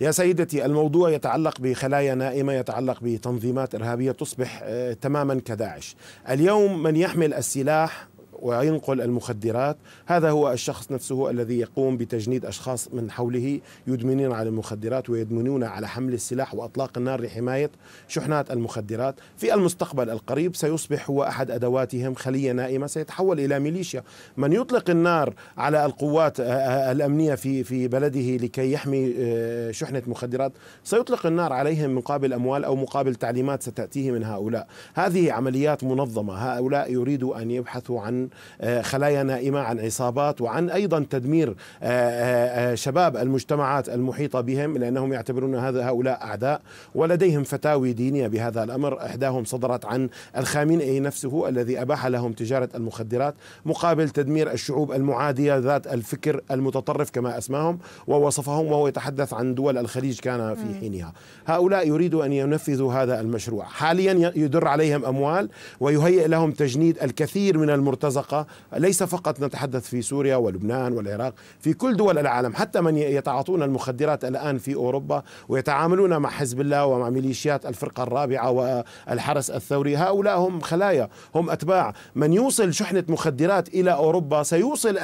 يا سيدتي الموضوع يتعلق بخلايا نائمة يتعلق بتنظيمات إرهابية تصبح آه، تماما كداعش اليوم من يحمل السلاح وينقل المخدرات هذا هو الشخص نفسه الذي يقوم بتجنيد أشخاص من حوله يدمنون على المخدرات ويدمنون على حمل السلاح وأطلاق النار لحماية شحنات المخدرات في المستقبل القريب سيصبح هو أحد أدواتهم خلية نائمة سيتحول إلى ميليشيا من يطلق النار على القوات آه، آه، الأمنية في في بلده لكي يحمي آه، شحنة مخدرات سيطلق النار عليهم مقابل أموال أو مقابل تعليمات ستأتيه من هؤلاء هذه عمليات منظمة هؤلاء يريدوا أن يبحثوا عن آه، خلايا نائمة عن عصابات وعن أيضا تدمير آه، آه، شباب المجتمعات المحيطة بهم لأنهم يعتبرون هذا هؤلاء أعداء ولديهم فتاوي دينية بهذا الأمر إحداهم صدرت عن الخامنئي نفسه الذي أباح لهم تجارة المخدرات مقابل تدمير الشعوب المعادية ذات الفكر المتطرف كما أسماهم ووصفهم وهو يتحدث عن دول الخليج كان في حينها هؤلاء يريدوا أن ينفذوا هذا المشروع حاليا يدر عليهم أموال ويهيئ لهم تجنيد الكثير من المرتزقة المرتزقة ليس فقط نتحدث في سوريا ولبنان والعراق في كل دول العالم حتى من يتعاطون المخدرات الآن في أوروبا ويتعاملون مع حزب الله ومع ميليشيات الفرقة الرابعة والحرس الثوري هؤلاء هم خلايا هم أتباع من يوصل شحنة مخدرات إلى أوروبا سيوصل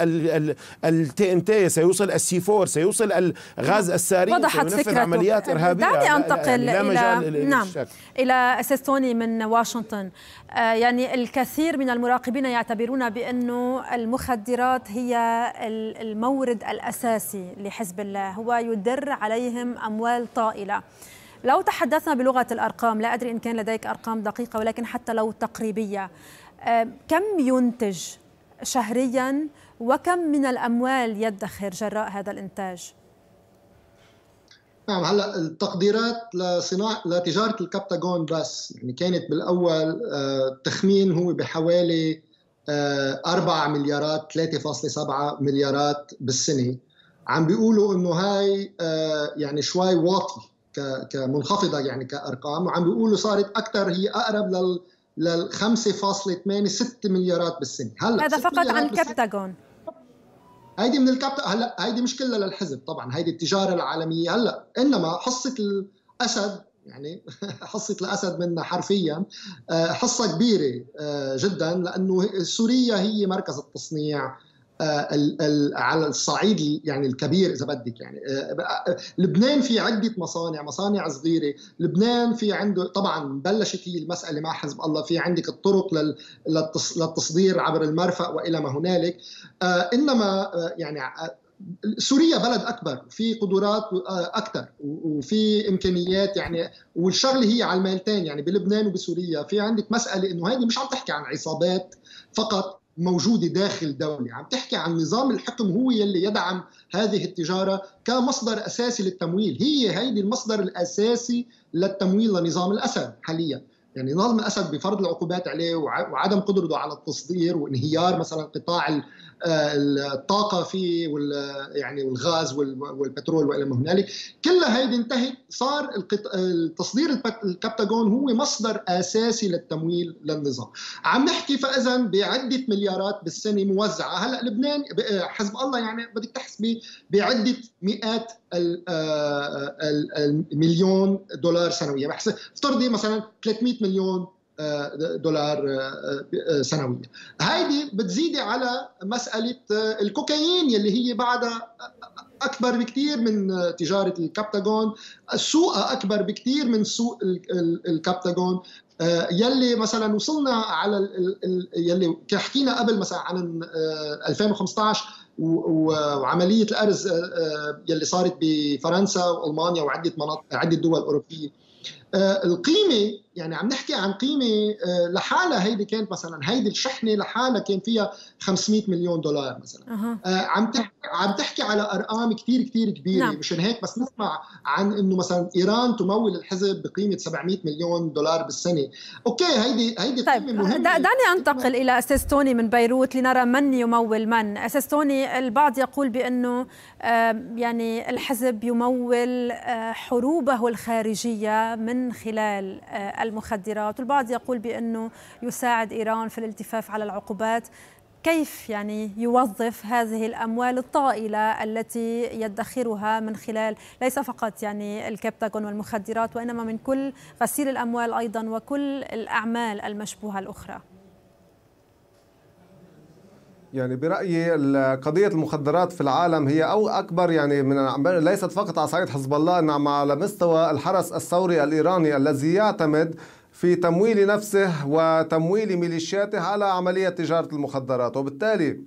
التي ان تي سيوصل السي 4 سيوصل الغاز الساري وضحت فكرة عمليات إرهابية دعني أنتقل يعني إلى نعم إلى توني من واشنطن آه، يعني الكثير من المراقبين يعتبرون بانه المخدرات هي المورد الاساسي لحزب الله هو يدر عليهم اموال طائله لو تحدثنا بلغه الارقام لا ادري ان كان لديك ارقام دقيقه ولكن حتى لو تقريبيه آه، كم ينتج شهريا وكم من الاموال يدخر جراء هذا الانتاج نعم هلا التقديرات لصناعه لتجاره الكابتاجون بس يعني كانت بالاول التخمين آه، هو بحوالي 4 آه، مليارات 3.7 مليارات بالسنه عم بيقولوا انه هاي آه، يعني شوي واطي كمنخفضه يعني كارقام وعم بيقولوا صارت اكثر هي اقرب لل لل 5.86 مليارات بالسنه هلا هذا فقط عن كابتاجون هيدي من الكابتا هلا هيدي مش كلها للحزب طبعا هيدي التجاره العالميه هلا انما حصه الاسد يعني حصة الأسد منا حرفيا آه، حصة كبيرة آه، جدا لأنه سوريا هي مركز التصنيع آه، على الصعيد يعني الكبير اذا بدك يعني آه، آه، لبنان في عده مصانع مصانع صغيره لبنان في عنده طبعا بلشت هي المساله مع حزب الله في عندك الطرق للتصدير عبر المرفأ والى ما هنالك انما يعني سوريا بلد اكبر في قدرات اكثر وفي امكانيات يعني والشغله هي على الميلتين يعني بلبنان وبسوريا في عندك مساله انه هذه مش عم تحكي عن عصابات فقط موجوده داخل دوله، عم تحكي عن نظام الحكم هو يلي يدعم هذه التجاره كمصدر اساسي للتمويل، هي هيدي المصدر الاساسي للتمويل لنظام الاسد حاليا، يعني نظام الاسد بفرض العقوبات عليه وعدم قدرته على التصدير وانهيار مثلا قطاع الطاقه فيه وال يعني والغاز والبترول والى ما هنالك كل هيدي انتهت صار تصدير الكبتاغون هو مصدر اساسي للتمويل للنظام عم نحكي فاذا بعده مليارات بالسنه موزعه هلا لبنان حزب الله يعني بدك تحسبي بعده مئات المليون آه، آه، دولار سنويا يعني افترضي مثلا 300 مليون آه، دولار سنويا هيدي بتزيدي على مسألة الكوكايين يلي هي بعدها أكبر بكثير من تجارة الكابتاغون سوقها أكبر بكثير من سوق الكابتاغون آه، يلي مثلا وصلنا على ال يلي حكينا قبل مثلا عن 2015 آه، وعمليه الارز آه، يلي صارت بفرنسا والمانيا وعده مناطق عده دول اوروبيه آه، القيمه يعني عم نحكي عن قيمه آه، لحالها هيدي كانت مثلا هيدي الشحنه لحالها كان فيها 500 مليون دولار مثلا أه. عم تحكي عم تحكي على ارقام كثير كثير كبيره نعم. مشان هيك بس نسمع عن انه مثلا ايران تمول الحزب بقيمه 700 مليون دولار بالسنه اوكي هيدي هيدي طيب مهمه دعني انتقل الى اساس توني من بيروت لنرى من يمول من اساس توني البعض يقول بانه يعني الحزب يمول آه، حروبه الخارجيه من من خلال آه، المخدرات والبعض يقول بأنه يساعد إيران في الالتفاف على العقوبات كيف يعني يوظف هذه الاموال الطائله التي يدخرها من خلال ليس فقط يعني الكبتاغون والمخدرات وانما من كل غسيل الاموال ايضا وكل الاعمال المشبوهه الاخرى يعني برأيي قضية المخدرات في العالم هي أو أكبر يعني من ليست فقط على صعيد حزب الله إنما على مستوى الحرس الثوري الإيراني الذي يعتمد في تمويل نفسه وتمويل ميليشياته على عملية تجارة المخدرات وبالتالي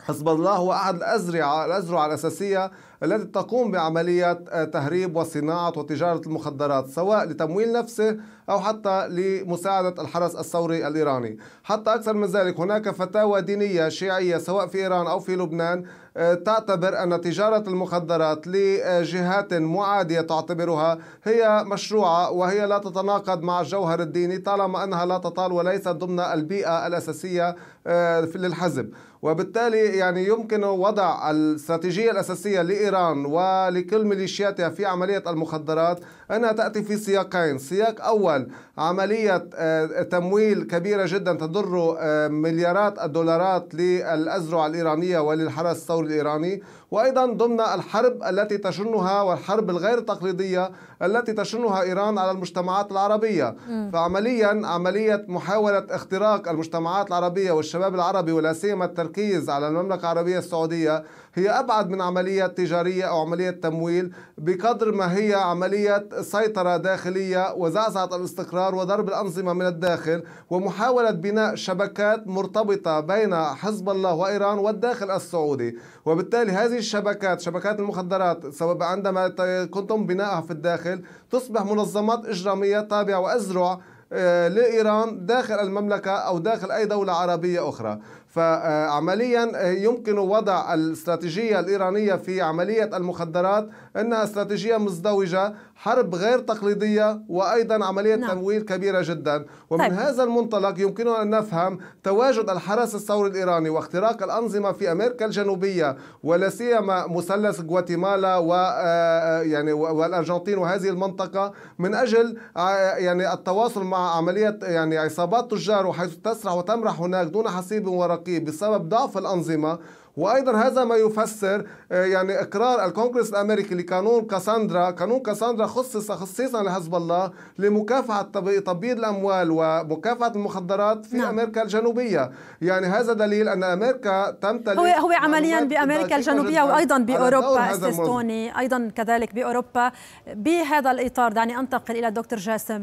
حزب الله هو أحد الأزرع الأزرع الأساسية التي تقوم بعملية آه، تهريب وصناعة وتجارة المخدرات سواء لتمويل نفسه أو حتى لمساعدة الحرس الثوري الإيراني حتى أكثر من ذلك هناك فتاوى دينية شيعية سواء في إيران أو في لبنان آه، تعتبر أن تجارة المخدرات لجهات معادية تعتبرها هي مشروعة وهي لا تتناقض مع الجوهر الديني طالما أنها لا تطال وليست ضمن البيئة الأساسية آه، للحزب وبالتالي يعني يمكن وضع الاستراتيجية الأساسية لإيران ولكل ميليشياتها في عملية المخدرات أنها تأتي في سياقين سياق أول عملية آه، تمويل كبيرة جدا تضر آه، مليارات الدولارات للأزرع الإيرانية وللحرس الثوري الإيراني وأيضا ضمن الحرب التي تشنها والحرب الغير تقليدية التي تشنها إيران على المجتمعات العربية فعمليا عملية محاولة اختراق المجتمعات العربية والشباب العربي ولا سيما التركيز على المملكة العربية السعودية هي أبعد من عملية تجارية أو عملية تمويل بقدر ما هي عملية سيطرة داخلية وزعزعة الاستقرار وضرب الأنظمة من الداخل ومحاولة بناء شبكات مرتبطة بين حزب الله وإيران والداخل السعودي وبالتالي هذه الشبكات شبكات المخدرات سواء عندما كنتم بنائها في الداخل تصبح منظمات إجرامية تابعة وأزرع آه، لإيران داخل المملكة أو داخل أي دولة عربية أخرى فعمليا آه، يمكن وضع الاستراتيجية الإيرانية في عملية المخدرات أنها استراتيجية مزدوجة حرب غير تقليدية وأيضا عملية نعم. تمويل كبيرة جدا ومن طيب. هذا المنطلق يمكننا أن نفهم تواجد الحرس الثوري الإيراني واختراق الأنظمة في أمريكا الجنوبية ولا سيما مثلث غواتيمالا و آه، آه، يعني والأرجنتين وهذه المنطقة من أجل آه، يعني التواصل مع عملية يعني عصابات تجار وحيث تسرح وتمرح هناك دون حسيب ورقيب بسبب ضعف الأنظمة وايضا هذا ما يفسر آه، يعني اقرار الكونغرس الامريكي لقانون كاساندرا قانون كاساندرا خصص خصيصا لحزب الله لمكافحه تبييض الاموال ومكافحه المخدرات في نعم. امريكا الجنوبيه يعني هذا دليل ان امريكا تمتلك هو هو عمليا بامريكا الجنوبيه وايضا باوروبا استوني ايضا كذلك باوروبا بهذا الاطار دعني انتقل الى الدكتور جاسم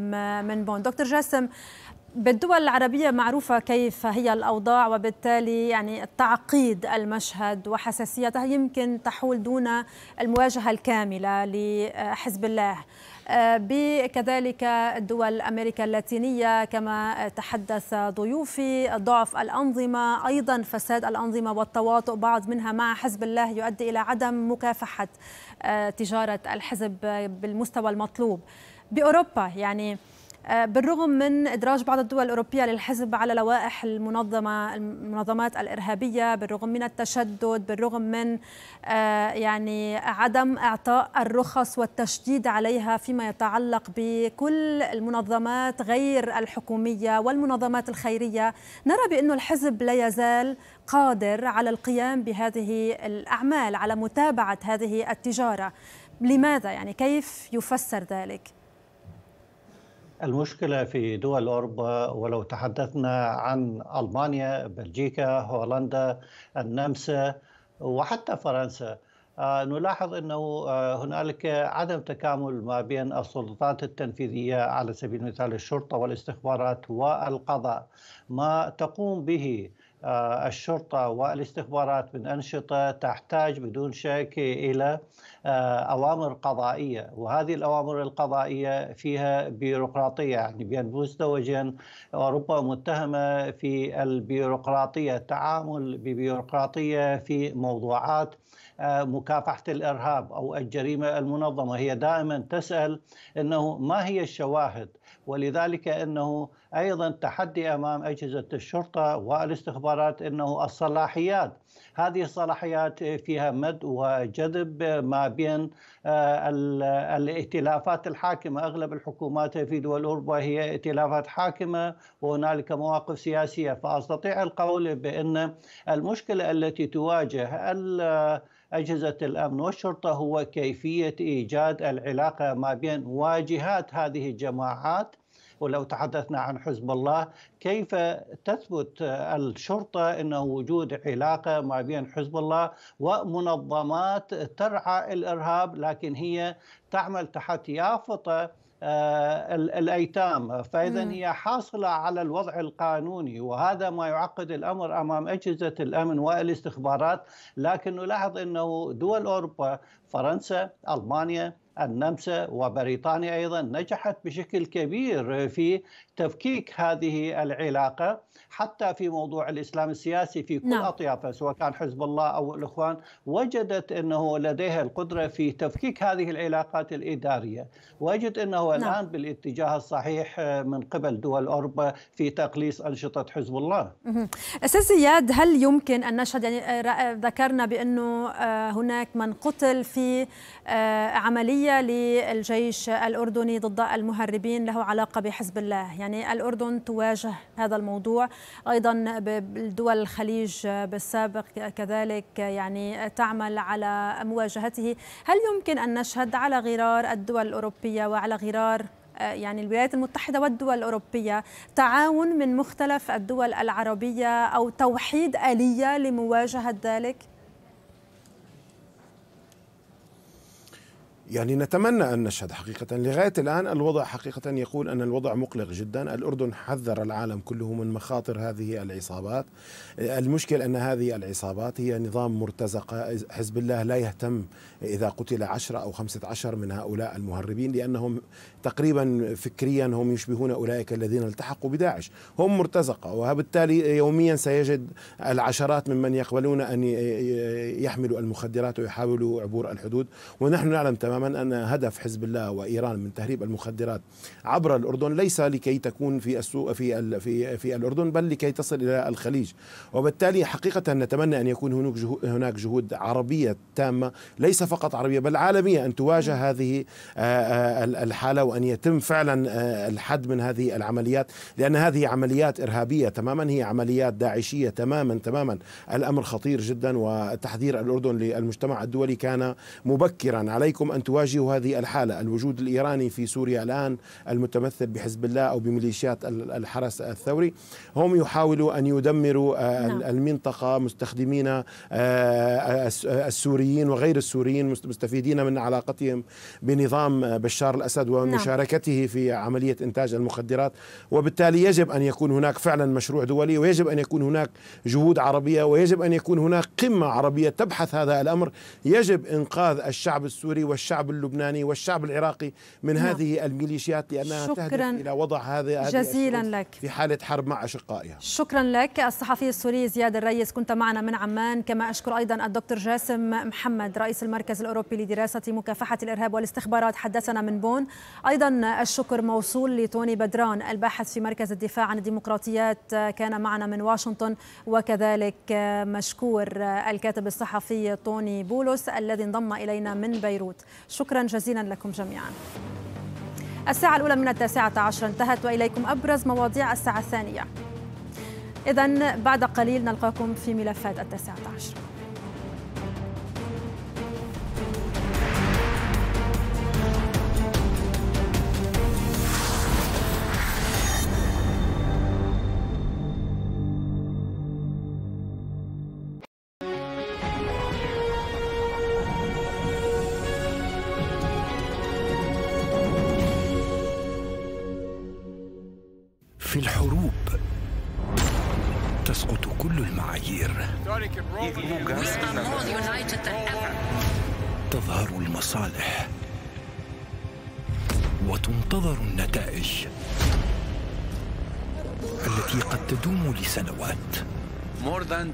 من بون دكتور جاسم بالدول العربية معروفة كيف هي الأوضاع وبالتالي يعني تعقيد المشهد وحساسيته يمكن تحول دون المواجهة الكاملة لحزب الله آه، بكذلك دول أمريكا اللاتينية كما تحدث ضيوفي ضعف الأنظمة أيضا فساد الأنظمة والتواطؤ بعض منها مع حزب الله يؤدي إلى عدم مكافحة آه، تجارة الحزب بالمستوى المطلوب بأوروبا يعني آه، بالرغم من ادراج بعض الدول الاوروبيه للحزب على لوائح المنظمه المنظمات الارهابيه بالرغم من التشدد بالرغم من آه، يعني عدم اعطاء الرخص والتشديد عليها فيما يتعلق بكل المنظمات غير الحكوميه والمنظمات الخيريه نرى بانه الحزب لا يزال قادر على القيام بهذه الاعمال على متابعه هذه التجاره لماذا يعني كيف يفسر ذلك المشكلة في دول أوروبا ولو تحدثنا عن ألمانيا بلجيكا هولندا النمسا وحتى فرنسا آه، نلاحظ أنه آه، هنالك عدم تكامل ما بين السلطات التنفيذية على سبيل المثال الشرطة والاستخبارات والقضاء ما تقوم به آه، الشرطة والاستخبارات من أنشطة تحتاج بدون شك إلى آه، اوامر قضائيه وهذه الاوامر القضائيه فيها بيروقراطيه يعني بين مزدوجين اوروبا متهمه في البيروقراطيه التعامل ببيروقراطيه في موضوعات آه، مكافحه الارهاب او الجريمه المنظمه هي دائما تسال انه ما هي الشواهد ولذلك انه ايضا تحدي امام اجهزه الشرطه والاستخبارات انه الصلاحيات هذه الصلاحيات فيها مد وجذب ما بين آه، الائتلافات الحاكمه اغلب الحكومات في دول اوروبا هي ائتلافات حاكمه وهنالك مواقف سياسيه فاستطيع القول بان المشكله التي تواجه أجهزة الأمن والشرطة هو كيفية إيجاد العلاقة ما بين واجهات هذه الجماعات ولو تحدثنا عن حزب الله كيف تثبت الشرطة أن وجود علاقة ما بين حزب الله ومنظمات ترعى الإرهاب لكن هي تعمل تحت يافطة آه، الايتام فاذا هي حاصله على الوضع القانوني وهذا ما يعقد الامر امام اجهزه الامن والاستخبارات لكن نلاحظ انه دول اوروبا فرنسا المانيا النمسا وبريطانيا ايضا نجحت بشكل كبير في تفكيك هذه العلاقه حتى في موضوع الاسلام السياسي في كل نعم. اطيافه سواء كان حزب الله او الاخوان وجدت انه لديها القدره في تفكيك هذه العلاقات الاداريه وجد انه نعم. الان بالاتجاه الصحيح من قبل دول اوروبا في تقليص انشطه حزب الله استاذ زياد هل يمكن ان نشهد يعني آه، ذكرنا بانه آه، هناك من قتل في آه، عمليه للجيش الأردني ضد المهربين له علاقة بحزب الله يعني الأردن تواجه هذا الموضوع أيضا بالدول الخليج بالسابق كذلك يعني تعمل على مواجهته هل يمكن أن نشهد على غرار الدول الأوروبية وعلى غرار يعني الولايات المتحدة والدول الأوروبية تعاون من مختلف الدول العربية أو توحيد آلية لمواجهة ذلك؟ يعني نتمنى أن نشهد حقيقة لغاية الآن الوضع حقيقة يقول أن الوضع مقلق جدا الأردن حذر العالم كله من مخاطر هذه العصابات المشكل أن هذه العصابات هي نظام مرتزقة حزب الله لا يهتم إذا قتل عشرة أو خمسة عشر من هؤلاء المهربين لأنهم تقريبا فكريا هم يشبهون أولئك الذين التحقوا بداعش هم مرتزقة وبالتالي يوميا سيجد العشرات ممن يقبلون أن يحملوا المخدرات ويحاولوا عبور الحدود ونحن نعلم تماما تماما أن هدف حزب الله وإيران من تهريب المخدرات عبر الأردن ليس لكي تكون في السوق في في في الأردن بل لكي تصل إلى الخليج وبالتالي حقيقة نتمنى أن يكون هناك جهود هناك جهود عربية تامة ليس فقط عربية بل عالمية أن تواجه هذه الحالة وأن يتم فعلا الحد من هذه العمليات لأن هذه عمليات إرهابية تماما هي عمليات داعشية تماما تماما الأمر خطير جدا وتحذير الأردن للمجتمع الدولي كان مبكرا عليكم أن تواجه هذه الحالة الوجود الإيراني في سوريا الآن المتمثل بحزب الله أو بميليشيات الحرس الثوري هم يحاولوا أن يدمروا آه، نعم. المنطقة مستخدمين آه، السوريين وغير السوريين مستفيدين من علاقتهم بنظام بشار الأسد نعم. ومشاركته في عملية إنتاج المخدرات وبالتالي يجب أن يكون هناك فعلا مشروع دولي ويجب أن يكون هناك جهود عربية ويجب أن يكون هناك قمة عربية تبحث هذا الأمر يجب إنقاذ الشعب السوري والشعب الشعب اللبناني والشعب العراقي من نعم. هذه الميليشيات لأنها تهدف إلى وضع هذه جزيلا لك في حالة حرب مع أشقائها شكرا لك الصحفي السوري زياد الريس كنت معنا من عمان كما أشكر أيضا الدكتور جاسم محمد رئيس المركز الأوروبي لدراسة مكافحة الإرهاب والاستخبارات حدثنا من بون أيضا الشكر موصول لتوني بدران الباحث في مركز الدفاع عن الديمقراطيات كان معنا من واشنطن وكذلك مشكور الكاتب الصحفي توني بولس الذي انضم إلينا من بيروت شكرا جزيلا لكم جميعا الساعة الأولى من التاسعة عشر انتهت وإليكم أبرز مواضيع الساعة الثانية إذا بعد قليل نلقاكم في ملفات التاسعة عشر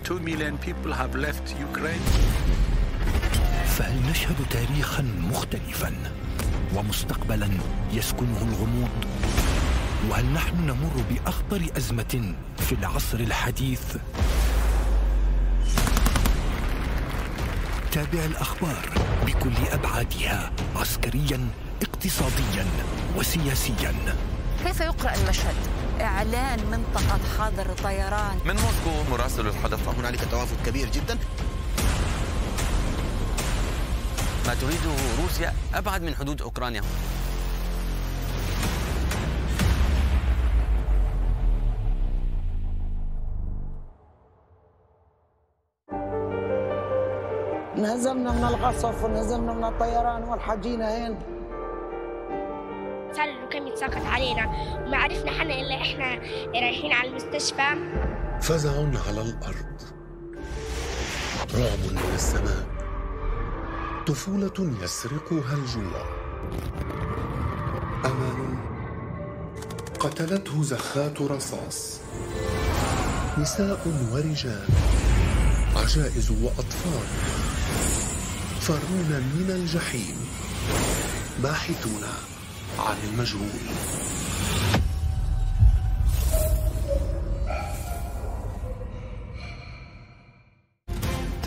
2 million people have left Ukraine. فهل نشهد تاريخا مختلفا ومستقبلا يسكنه الغموض وهل نحن نمر باخطر ازمه في العصر الحديث تابع الاخبار بكل ابعادها عسكريا اقتصاديا وسياسيا كيف يقرا المشهد إعلان منطقة حظر طيران من موسكو مراسل الحدث هنالك توافق كبير جدا ما تريده روسيا أبعد من حدود أوكرانيا نزلنا من القصف ونزلنا من الطيران والحجينا هنا يتسلل وكم يتساقط علينا وما عرفنا حنا إلا إحنا رايحين على المستشفى فزع على الأرض رعب من السماء طفولة يسرقها الجوع أمان قتلته زخات رصاص نساء ورجال عجائز وأطفال فارون من الجحيم باحثون عن المجهول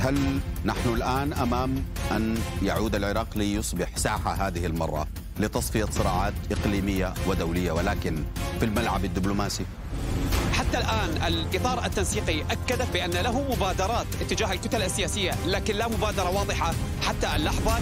هل نحن الآن أمام أن يعود العراق ليصبح ساحة هذه المرة لتصفية صراعات إقليمية ودولية ولكن في الملعب الدبلوماسي حتى الآن الإطار التنسيقي أكد بأن له مبادرات اتجاه الكتل السياسية لكن لا مبادرة واضحة حتى اللحظة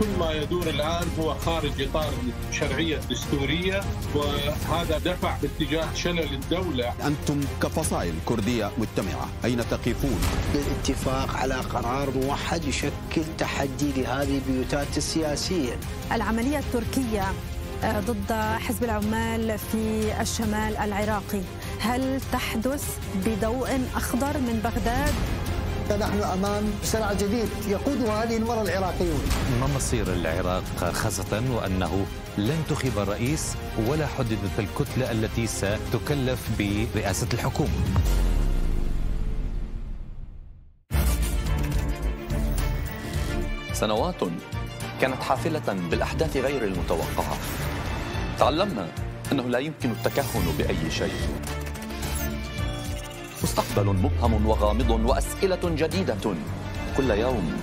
كل ما يدور الآن هو خارج إطار الشرعية الدستورية وهذا دفع باتجاه شلل الدولة أنتم كفصائل كردية مجتمعة أين تقفون؟ بالاتفاق على قرار موحد يشكل تحدي لهذه البيوتات السياسية العملية التركية آه، ضد حزب العمال في الشمال العراقي هل تحدث بضوء أخضر من بغداد؟ فنحن أمام صراع جديد يقودها هذه المرة العراقيون ما مصير العراق خاصة وأنه لا انتخب الرئيس ولا حددت الكتلة التي ستكلف برئاسة الحكومة سنوات كانت حافلة بالأحداث غير المتوقعة تعلمنا أنه لا يمكن التكهن بأي شيء مستقبل مبهم وغامض وأسئلة جديدة كل يوم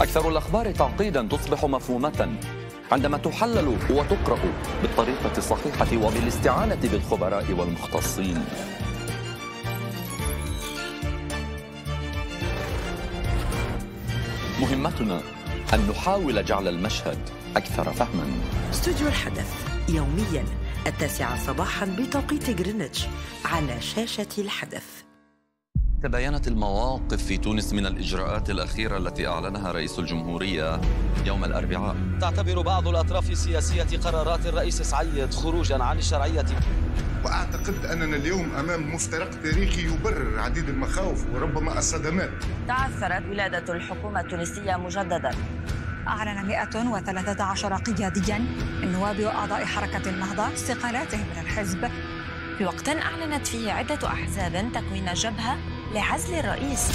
أكثر الأخبار تعقيدا تصبح مفهومة عندما تحلل وتقرأ بالطريقة الصحيحة وبالاستعانة بالخبراء والمختصين مهمتنا أن نحاول جعل المشهد أكثر فهما استوديو الحدث يوميا التاسعة صباحا بتوقيت جرينتش على شاشة الحدث تباينت المواقف في تونس من الإجراءات الأخيرة التي أعلنها رئيس الجمهورية يوم الأربعاء تعتبر بعض الأطراف السياسية قرارات الرئيس سعيد خروجا عن الشرعية وأعتقد أننا اليوم أمام مفترق تاريخي يبرر عديد المخاوف وربما الصدمات تعثرت ولادة الحكومة التونسية مجددا أعلن 113 قياديا من نواب وأعضاء حركة النهضة استقالاتهم من الحزب في وقت أعلنت فيه عدة أحزاب تكوين جبهة لعزل الرئيس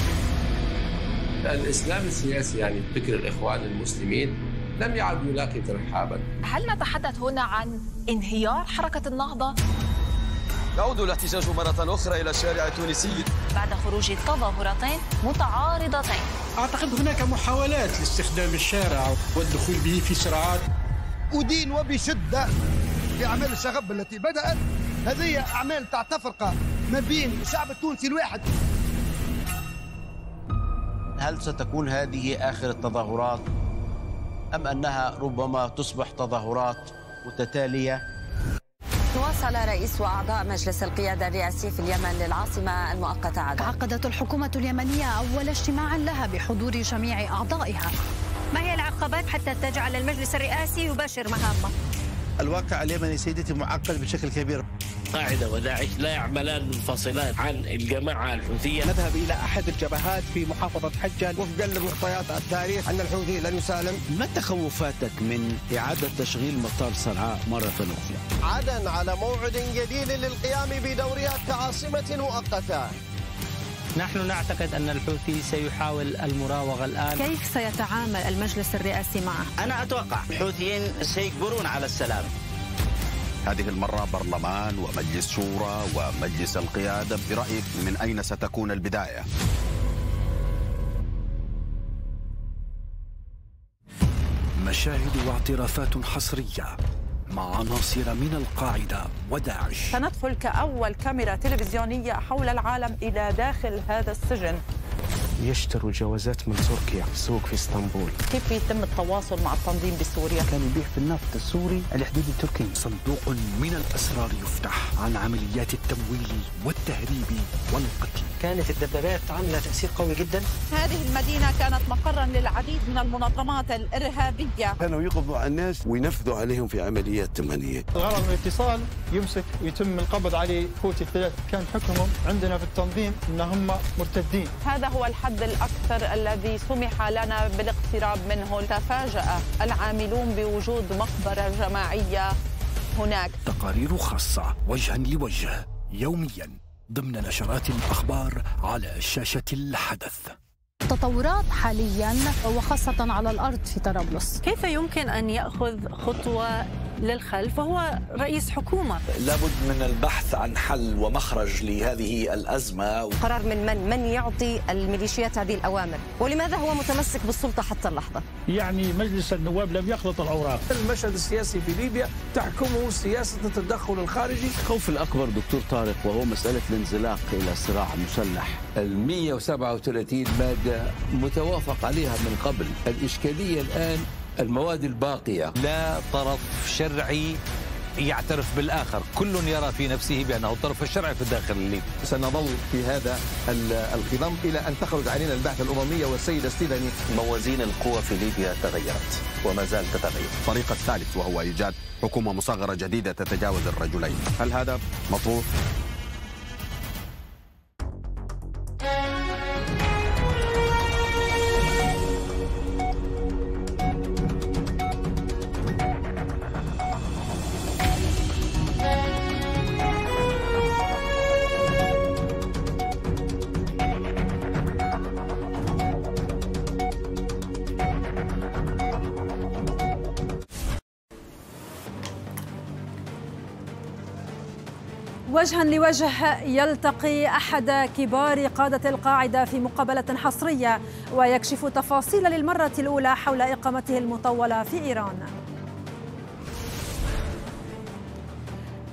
الإسلام السياسي يعني فكر الإخوان المسلمين لم يعد يلاقي ترحابا هل نتحدث هنا عن انهيار حركة النهضة؟ يعود الاحتجاج مرة أخرى إلى الشارع التونسي بعد خروج تظاهرتين متعارضتين أعتقد هناك محاولات لاستخدام الشارع والدخول به في صراعات أدين وبشدة في أعمال الشغب التي بدأت هذه أعمال تعتفرقة ما بين الشعب التونسي الواحد هل ستكون هذه آخر التظاهرات أم أنها ربما تصبح تظاهرات متتالية تواصل رئيس واعضاء مجلس القياده الرئاسي في اليمن للعاصمه المؤقته عدن. عقدت الحكومه اليمنيه اول اجتماع لها بحضور جميع اعضائها. ما هي العقبات حتى تجعل المجلس الرئاسي يباشر مهامه؟ الواقع اليمني سيدتي معقد بشكل كبير. القاعدة وداعش لا يعملان منفصلان عن الجماعة الحوثية نذهب إلى أحد الجبهات في محافظة حجة وفقا لمعطيات التاريخ أن الحوثي لن يسالم ما تخوفاتك من إعادة تشغيل مطار صنعاء مرة أخرى؟ عدن على موعد جديد للقيام بدورها كعاصمة مؤقتة نحن نعتقد أن الحوثي سيحاول المراوغة الآن كيف سيتعامل المجلس الرئاسي معه؟ أنا أتوقع الحوثيين سيجبرون على السلام هذه المرة برلمان ومجلس شورى ومجلس القيادة برأيك من أين ستكون البداية؟ مشاهد واعترافات حصرية مع عناصر من القاعدة وداعش سندخل كأول كاميرا تلفزيونية حول العالم إلى داخل هذا السجن يشتروا جوازات من تركيا في سوق في اسطنبول كيف يتم التواصل مع التنظيم بسوريا كان يبيع في النفط السوري الحدود التركي صندوق من الاسرار يفتح عن عمليات التمويل والتهريب والقتل كانت الدبابات عامله تاثير قوي جدا هذه المدينه كانت مقرا للعديد من المنظمات الارهابيه كانوا يقبضوا على الناس وينفذوا عليهم في عمليات التمهنيه. الغرض من الاتصال يمسك ويتم القبض عليه فوتي الثلاث كان حكمهم عندنا في التنظيم أنهم مرتدين. هذا هو الحد الاكثر الذي سمح لنا بالاقتراب منه، تفاجأ العاملون بوجود مقبره جماعيه هناك. تقارير خاصه وجها لوجه يوميا ضمن نشرات الاخبار على شاشه الحدث. تطورات حاليا وخاصة على الأرض في طرابلس كيف يمكن أن يأخذ خطوة للخلف وهو رئيس حكومة لابد من البحث عن حل ومخرج لهذه الأزمة قرار من من؟ من يعطي الميليشيات هذه الأوامر ولماذا هو متمسك بالسلطة حتى اللحظة؟ يعني مجلس النواب لم يخلط الأوراق المشهد السياسي في ليبيا تحكمه سياسة التدخل الخارجي الخوف الأكبر دكتور طارق وهو مسألة الانزلاق إلى صراع مسلح ال 137 مادة متوافق عليها من قبل الإشكالية الآن المواد الباقية لا طرف شرعي يعترف بالآخر كل يرى في نفسه بأنه الطرف الشرعي في الداخل الليبي سنظل في هذا الخضم إلى أن تخرج علينا البعثة الأممية والسيدة ستيفاني موازين القوى في ليبيا تغيرت وما زالت تتغير طريقة الثالث وهو إيجاد حكومة مصغرة جديدة تتجاوز الرجلين هل هذا مطلوب؟ وجها لوجه يلتقي احد كبار قاده القاعده في مقابله حصريه ويكشف تفاصيل للمره الاولى حول اقامته المطوله في ايران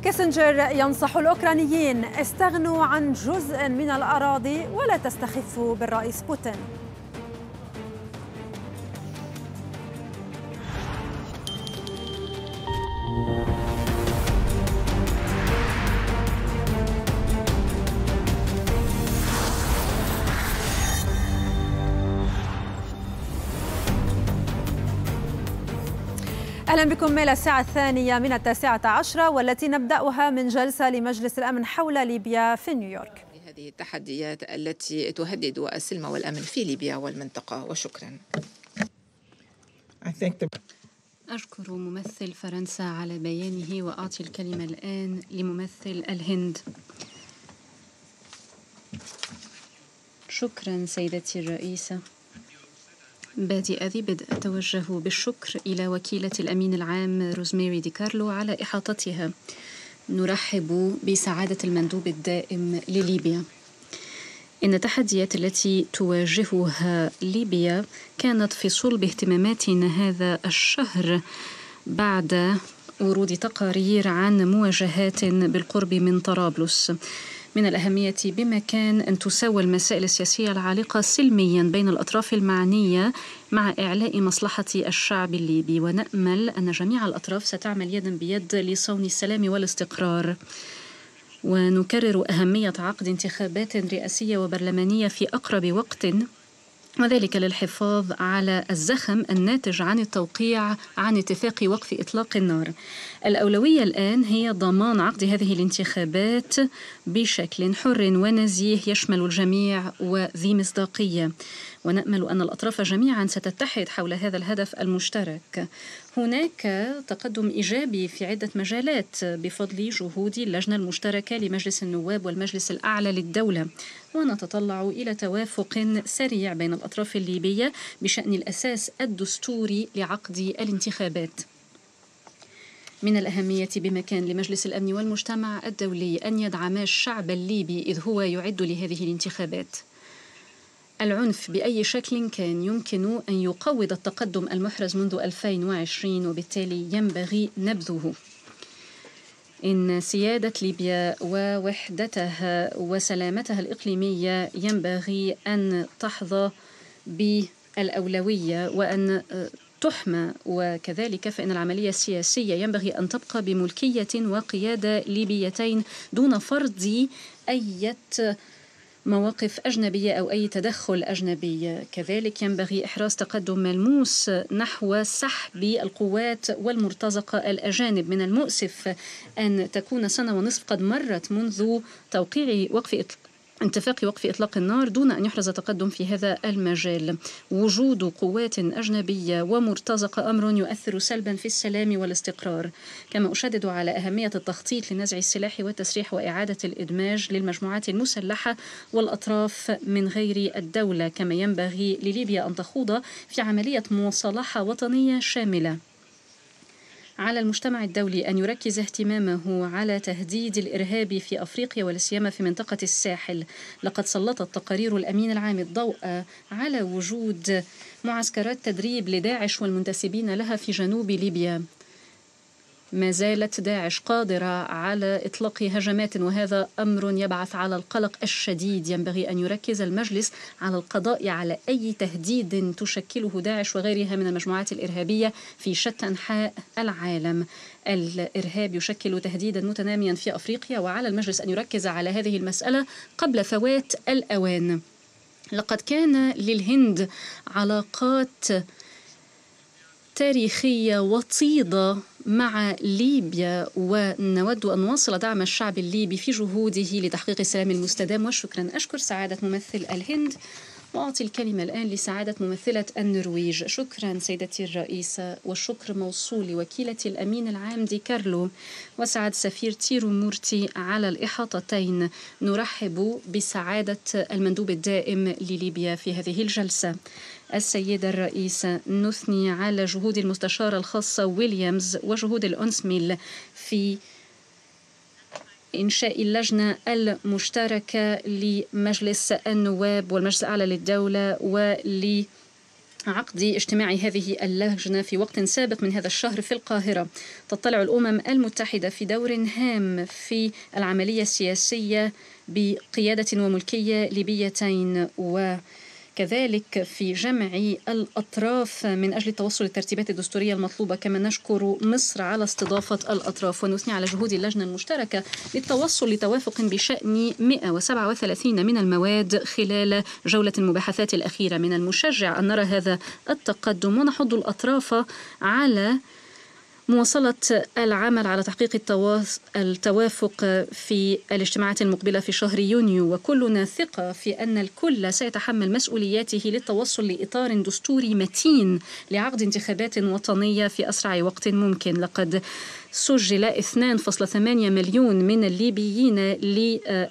كيسنجر ينصح الاوكرانيين استغنوا عن جزء من الاراضي ولا تستخفوا بالرئيس بوتين أهلا بكم إلى الساعة الثانية من التاسعة عشرة والتي نبدأها من جلسة لمجلس الأمن حول ليبيا في نيويورك هذه التحديات التي تهدد السلم والأمن في ليبيا والمنطقة وشكرا أشكر ممثل فرنسا على بيانه وأعطي الكلمة الآن لممثل الهند شكرا سيدتي الرئيسة بادئ ذي بدء أتوجه بالشكر إلى وكيلة الأمين العام روزميري دي كارلو على إحاطتها نرحب بسعادة المندوب الدائم لليبيا إن التحديات التي تواجهها ليبيا كانت في صلب اهتماماتنا هذا الشهر بعد ورود تقارير عن مواجهات بالقرب من طرابلس من الأهمية بمكان أن تساوى المسائل السياسية العالقة سلميا بين الأطراف المعنية مع إعلاء مصلحة الشعب الليبي ونأمل أن جميع الأطراف ستعمل يدا بيد لصون السلام والاستقرار ونكرر أهمية عقد انتخابات رئاسية وبرلمانية في أقرب وقت وذلك للحفاظ على الزخم الناتج عن التوقيع عن اتفاق وقف اطلاق النار. الاولويه الان هي ضمان عقد هذه الانتخابات بشكل حر ونزيه يشمل الجميع وذي مصداقيه. ونامل ان الاطراف جميعا ستتحد حول هذا الهدف المشترك هناك تقدم ايجابي في عده مجالات بفضل جهود اللجنه المشتركه لمجلس النواب والمجلس الاعلى للدوله ونتطلع الى توافق سريع بين الاطراف الليبيه بشان الاساس الدستوري لعقد الانتخابات من الأهمية بمكان لمجلس الأمن والمجتمع الدولي أن يدعم الشعب الليبي إذ هو يعد لهذه الانتخابات العنف بأي شكل كان يمكن أن يقوض التقدم المحرز منذ 2020 وبالتالي ينبغي نبذه إن سيادة ليبيا ووحدتها وسلامتها الإقليمية ينبغي أن تحظى بالأولوية وأن تحمى وكذلك فإن العملية السياسية ينبغي أن تبقى بملكية وقيادة ليبيتين دون فرض أية مواقف أجنبية أو أي تدخل أجنبي كذلك ينبغي إحراز تقدم ملموس نحو سحب القوات والمرتزقة الأجانب من المؤسف أن تكون سنة ونصف قد مرت منذ توقيع وقف اتفاق وقف إطلاق النار دون أن يحرز تقدم في هذا المجال وجود قوات أجنبية ومرتزقة أمر يؤثر سلبا في السلام والاستقرار كما أشدد على أهمية التخطيط لنزع السلاح والتسريح وإعادة الإدماج للمجموعات المسلحة والأطراف من غير الدولة كما ينبغي لليبيا أن تخوض في عملية مصالحة وطنية شاملة على المجتمع الدولي أن يركز اهتمامه على تهديد الإرهاب في أفريقيا ولاسيما في منطقة الساحل لقد سلطت تقارير الأمين العام الضوء على وجود معسكرات تدريب لداعش والمنتسبين لها في جنوب ليبيا ما زالت داعش قادرة على إطلاق هجمات وهذا أمر يبعث على القلق الشديد ينبغي أن يركز المجلس على القضاء على أي تهديد تشكله داعش وغيرها من المجموعات الإرهابية في شتى أنحاء العالم الإرهاب يشكل تهديدا متناميا في أفريقيا وعلى المجلس أن يركز على هذه المسألة قبل فوات الأوان لقد كان للهند علاقات تاريخية وطيدة مع ليبيا ونود أن نواصل دعم الشعب الليبي في جهوده لتحقيق السلام المستدام وشكرا أشكر سعادة ممثل الهند وأعطي الكلمة الآن لسعادة ممثلة النرويج شكرا سيدتي الرئيسة والشكر موصول لوكيلة الأمين العام دي كارلو وسعد سفير تيرو مورتي على الإحاطتين نرحب بسعادة المندوب الدائم لليبيا في هذه الجلسة السيدة الرئيسة نثني على جهود المستشارة الخاصة ويليامز وجهود الأنسميل في إنشاء اللجنة المشتركة لمجلس النواب والمجلس الأعلى للدولة ول عقد اجتماع هذه اللجنة في وقت سابق من هذا الشهر في القاهرة تطلع الأمم المتحدة في دور هام في العملية السياسية بقيادة وملكية ليبيتين و كذلك في جمع الأطراف من أجل التوصل للترتيبات الدستورية المطلوبة كما نشكر مصر على استضافة الأطراف ونثني على جهود اللجنة المشتركة للتوصل لتوافق بشأن 137 من المواد خلال جولة المباحثات الأخيرة من المشجع أن نرى هذا التقدم ونحض الأطراف على مواصلة العمل على تحقيق التوافق في الاجتماعات المقبلة في شهر يونيو وكلنا ثقة في أن الكل سيتحمل مسؤولياته للتوصل لإطار دستوري متين لعقد انتخابات وطنية في أسرع وقت ممكن لقد سجل 2.8 مليون من الليبيين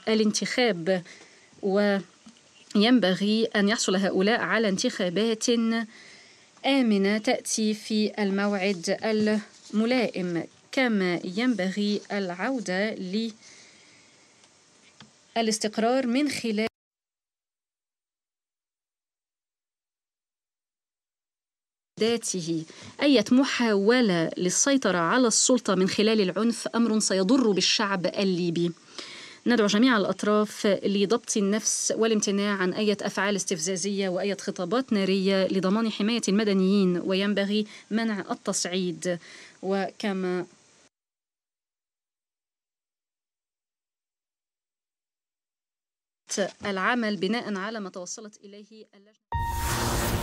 للانتخاب وينبغي أن يحصل هؤلاء على انتخابات آمنة تأتي في الموعد ال ملائم كما ينبغي العودة للاستقرار من خلال ذاته أي محاولة للسيطرة على السلطة من خلال العنف أمر سيضر بالشعب الليبي ندعو جميع الأطراف لضبط النفس والامتناع عن أي أفعال استفزازية وأي خطابات نارية لضمان حماية المدنيين وينبغي منع التصعيد وكما العمل بناء على ما توصلت إليه اللجنة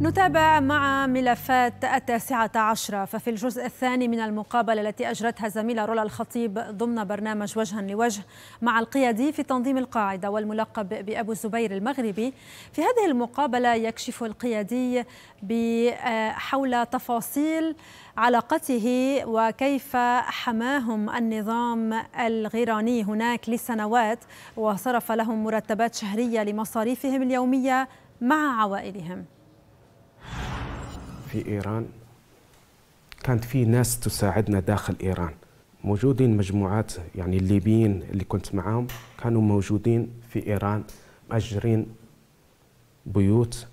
نتابع مع ملفات التاسعة عشرة ففي الجزء الثاني من المقابلة التي أجرتها الزميلة رولا الخطيب ضمن برنامج وجها لوجه مع القيادي في تنظيم القاعدة والملقب بأبو الزبير المغربي في هذه المقابلة يكشف القيادي آه، حول تفاصيل علاقته وكيف حماهم النظام الغيراني هناك لسنوات وصرف لهم مرتبات شهرية لمصاريفهم اليومية مع عوائلهم في إيران كانت في ناس تساعدنا داخل إيران موجودين مجموعات يعني الليبيين اللي كنت معاهم كانوا موجودين في إيران مأجرين بيوت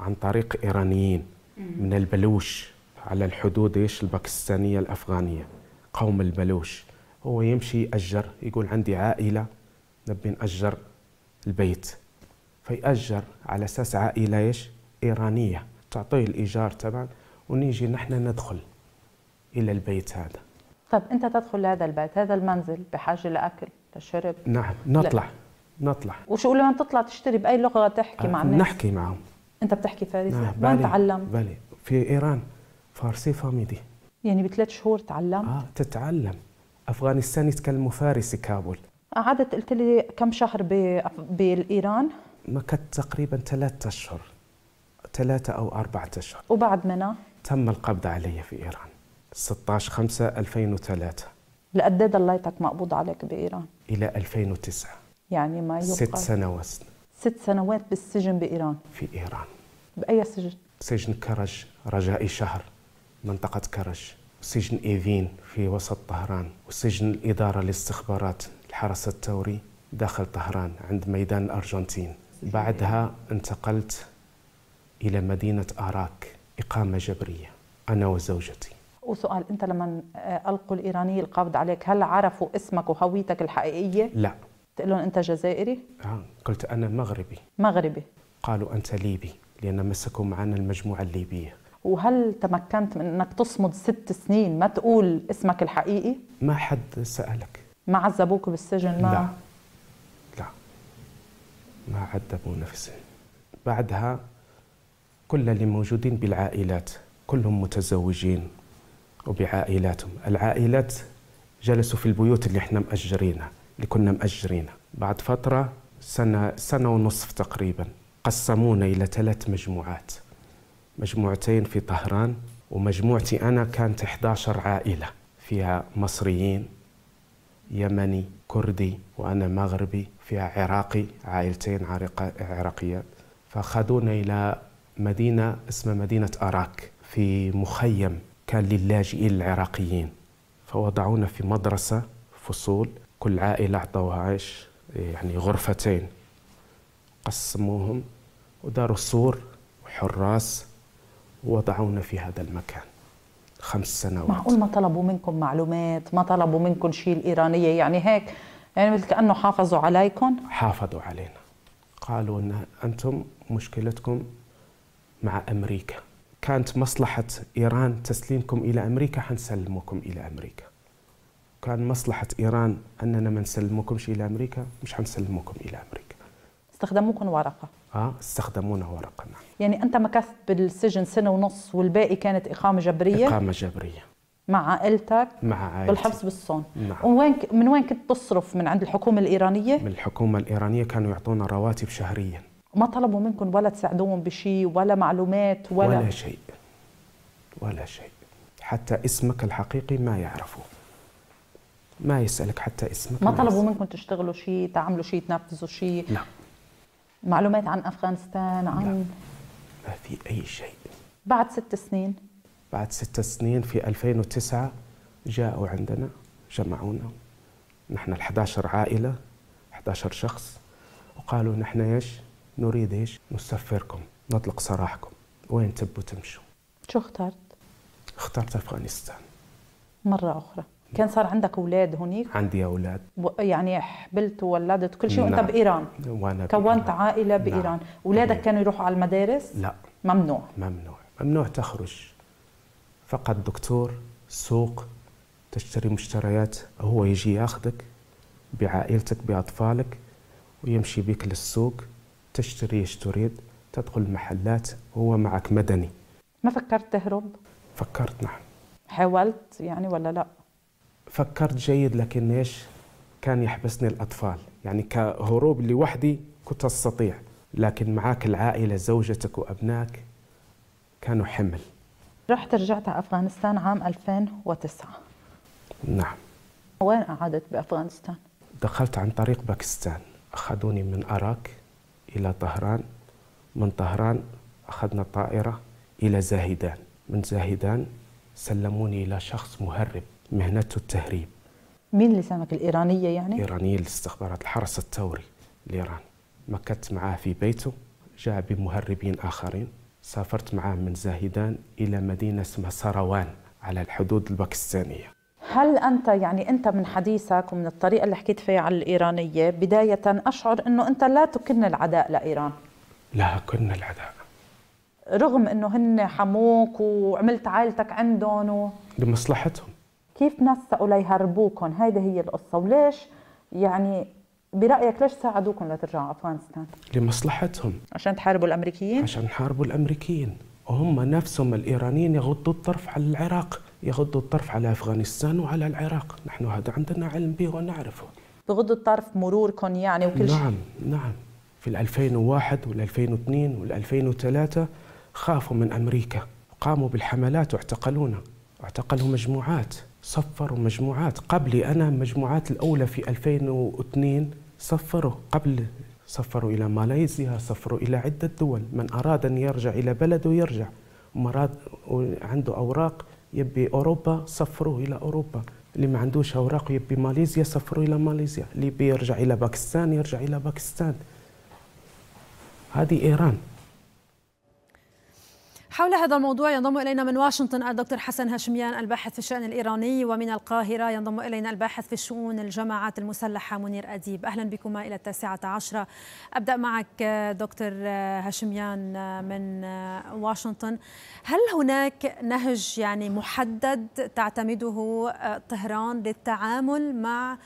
عن طريق إيرانيين من البلوش على الحدود ايش الباكستانيه الافغانيه قوم البلوش هو يمشي ياجر يقول عندي عائله نبي ناجر البيت فيأجر على اساس عائله ايش ايرانيه تعطيه الايجار تبعك ونيجي نحن ندخل الى البيت هذا طب انت تدخل لهذا البيت هذا المنزل بحاجه لاكل لشرب نعم نطلع لا. نطلع وشو لما تطلع تشتري باي لغه تحكي أه مع الناس نحكي معهم انت بتحكي فارسي نعم. وين تعلم بلي في ايران فارسي فاميدي يعني بثلاث شهور تعلمت اه تتعلم افغانستان يتكلموا فارسي كابول قعدت قلت لي كم شهر بايران؟ ما تقريبا ثلاثة اشهر ثلاثة أو أربعة أشهر وبعد منها؟ تم القبض علي في إيران 16 5 2003 لقد ايه ضليتك مقبوض عليك بإيران؟ إلى 2009 يعني ما يبقى ست سنوات ست سنوات بالسجن بإيران في إيران بأي سجن؟ سجن كرج رجائي شهر منطقة كرج سجن إيفين في وسط طهران وسجن الإدارة للاستخبارات الحرس الثوري داخل طهران عند ميدان الأرجنتين بعدها انتقلت إلى مدينة أراك إقامة جبرية أنا وزوجتي وسؤال أنت لما آه، ألقوا الإيراني القبض عليك هل عرفوا اسمك وهويتك الحقيقية؟ لا تقول لهم أنت جزائري؟ آه. قلت أنا مغربي مغربي قالوا أنت ليبي لأن مسكوا معنا المجموعة الليبية وهل تمكنت من أنك تصمد ست سنين ما تقول اسمك الحقيقي؟ ما حد سألك ما عذبوك بالسجن؟ ما لا لا ما عذبونا في السجن بعدها كل اللي موجودين بالعائلات كلهم متزوجين وبعائلاتهم العائلات جلسوا في البيوت اللي احنا مأجرينها اللي كنا مأجرينها بعد فترة سنة سنة ونصف تقريبا قسمونا إلى ثلاث مجموعات مجموعتين في طهران ومجموعتي أنا كانت 11 عائلة فيها مصريين يمني كردي وأنا مغربي فيها عراقي عائلتين عراقيات فأخذونا إلى مدينة اسمها مدينة أراك في مخيم كان للاجئين العراقيين فوضعونا في مدرسة فصول كل عائلة أعطوها عيش يعني غرفتين قسموهم وداروا سور وحراس ووضعونا في هذا المكان خمس سنوات معقول ما طلبوا منكم معلومات ما طلبوا منكم شيء الإيرانية يعني هيك يعني مثل كأنه حافظوا عليكم حافظوا علينا قالوا أن أنتم مشكلتكم مع أمريكا كانت مصلحة إيران تسليمكم إلى أمريكا حنسلمكم إلى أمريكا كان مصلحة إيران أننا ما نسلمكمش إلى أمريكا مش حنسلمكم إلى أمريكا استخدموكم ورقة اه استخدمونا ورقة نعم يعني أنت مكثت بالسجن سنة ونص والباقي كانت إقامة جبرية إقامة جبرية مع عائلتك مع عائلتي. بالحبس بالصون نعم. وين من وين كنت تصرف من عند الحكومة الإيرانية؟ من الحكومة الإيرانية كانوا يعطونا رواتب شهرياً ما طلبوا منكم ولا تساعدوهم بشيء ولا معلومات ولا ولا شيء ولا شيء حتى اسمك الحقيقي ما يعرفه ما يسألك حتى اسمك ما, طلبوا يسألك. منكم تشتغلوا شيء تعملوا شيء تنفذوا شيء لا معلومات عن أفغانستان عن لا. ما في أي شيء بعد ست سنين بعد ست سنين في 2009 جاءوا عندنا جمعونا نحن ال 11 عائلة 11 شخص وقالوا نحن ايش؟ نريد ايش؟ نسفركم نطلق سراحكم وين تبوا تمشوا شو اخترت؟ اخترت افغانستان مرة أخرى كان صار عندك اولاد هنيك؟ عندي اولاد يعني حبلت وولدت كل شيء نعم. وانت بايران وانا كونت بإيران. عائله نعم. بايران نعم. اولادك إيه. كانوا يروحوا على المدارس؟ لا ممنوع ممنوع ممنوع تخرج فقط دكتور سوق تشتري مشتريات هو يجي ياخذك بعائلتك باطفالك ويمشي بك للسوق تشتري ايش تريد تدخل المحلات هو معك مدني ما فكرت تهرب؟ فكرت نعم حاولت يعني ولا لا؟ فكرت جيد لكن ايش كان يحبسني الأطفال يعني كهروب لوحدي كنت أستطيع لكن معاك العائلة زوجتك وأبنائك كانوا حمل رحت رجعت على أفغانستان عام 2009 نعم وين قعدت بأفغانستان؟ دخلت عن طريق باكستان أخذوني من أراك إلى طهران من طهران أخذنا طائرة إلى زاهدان من زاهدان سلموني إلى شخص مهرب مهنته التهريب مين لسانك الإيرانية يعني؟ إيرانية للاستخبارات الحرس الثوري الإيراني مكت معاه في بيته جاء بمهربين آخرين سافرت معاه من زاهدان إلى مدينة اسمها سروان على الحدود الباكستانية هل أنت يعني أنت من حديثك ومن الطريقة اللي حكيت فيها على الإيرانية بداية أشعر أنه أنت لا تكن العداء لإيران لا أكن العداء رغم أنه هن حموك وعملت عائلتك عندهم و... لمصلحتهم كيف نسقوا ليهربوكم هيدي هي القصة وليش يعني برأيك ليش ساعدوكم لترجعوا أفغانستان؟ لمصلحتهم عشان تحاربوا الأمريكيين؟ عشان يحاربوا الأمريكيين وهم نفسهم الإيرانيين يغضوا الطرف على العراق يغض الطرف على أفغانستان وعلى العراق نحن هذا عندنا علم به ونعرفه بغض الطرف مروركم يعني وكل شيء نعم نعم في 2001 وال2002 وال2003 خافوا من أمريكا قاموا بالحملات واعتقلونا اعتقلوا مجموعات صفروا مجموعات قبلي أنا مجموعات الأولى في 2002 صفروا قبل صفروا إلى ماليزيا صفروا إلى عدة دول من أراد أن يرجع إلى بلده يرجع مراد عنده أوراق يبي اوروبا سفروه الى اوروبا اللي ما عندوش اوراق يبي ماليزيا سفروه الى ماليزيا اللي يبي يرجع الى باكستان يرجع الى باكستان هذه ايران حول هذا الموضوع ينضم إلينا من واشنطن الدكتور حسن هاشميان الباحث في الشأن الإيراني ومن القاهرة ينضم إلينا الباحث في شؤون الجماعات المسلحة منير أديب أهلا بكما إلى التاسعة عشرة أبدأ معك دكتور هاشميان من واشنطن هل هناك نهج يعني محدد تعتمده طهران للتعامل مع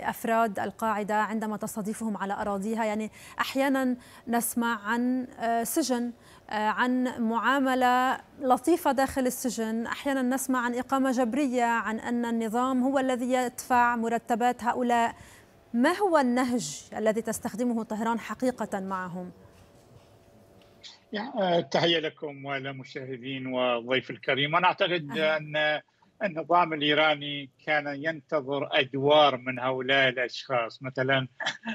افراد القاعده عندما تستضيفهم على اراضيها يعني احيانا نسمع عن سجن آه، عن معاملة لطيفة داخل السجن أحيانا نسمع عن إقامة جبرية عن أن النظام هو الذي يدفع مرتبات هؤلاء ما هو النهج الذي تستخدمه طهران حقيقة معهم؟ نعم، آه، تحية لكم ولمشاهدين والضيف الكريم أنا أعتقد أن النظام الإيراني كان ينتظر أدوار من هؤلاء الأشخاص مثلا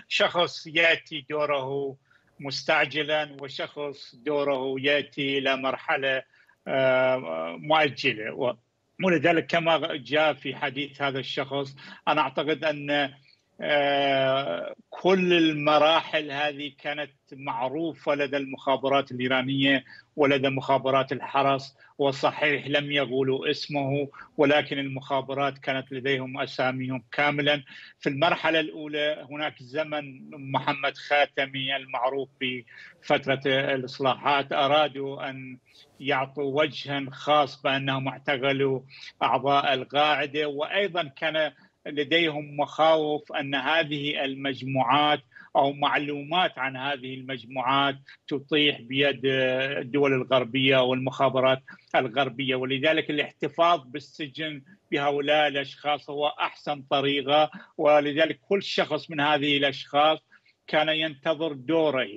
شخص يأتي دوره مستعجلا وشخص دوره ياتي الى مرحله آه، مؤجله ولذلك كما جاء في حديث هذا الشخص انا اعتقد ان آه، كل المراحل هذه كانت معروفه لدى المخابرات الايرانيه ولدى مخابرات الحرس وصحيح لم يقولوا اسمه ولكن المخابرات كانت لديهم اساميهم كاملا في المرحله الاولى هناك زمن محمد خاتمي المعروف بفتره الاصلاحات ارادوا ان يعطوا وجها خاص بانهم اعتقلوا اعضاء القاعده وايضا كان لديهم مخاوف ان هذه المجموعات او معلومات عن هذه المجموعات تطيح بيد الدول الغربيه والمخابرات الغربيه ولذلك الاحتفاظ بالسجن بهؤلاء الاشخاص هو احسن طريقه ولذلك كل شخص من هذه الاشخاص كان ينتظر دوره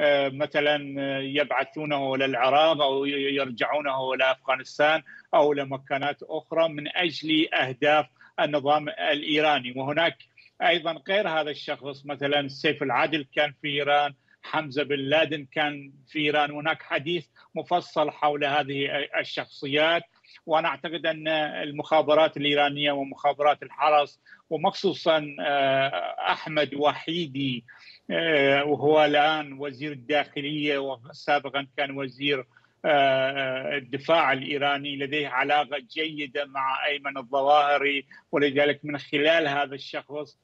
آه، مثلا يبعثونه الى العراق او يرجعونه الى افغانستان او الى مكانات اخرى من اجل اهداف النظام الايراني وهناك ايضا غير هذا الشخص مثلا سيف العدل كان في ايران حمزه بن لادن كان في ايران هناك حديث مفصل حول هذه الشخصيات وانا اعتقد ان المخابرات الايرانيه ومخابرات الحرس ومخصوصا آه، احمد وحيدي آه، وهو الان وزير الداخليه وسابقا كان وزير آه، الدفاع الايراني لديه علاقه جيده مع ايمن الظواهري ولذلك من خلال هذا الشخص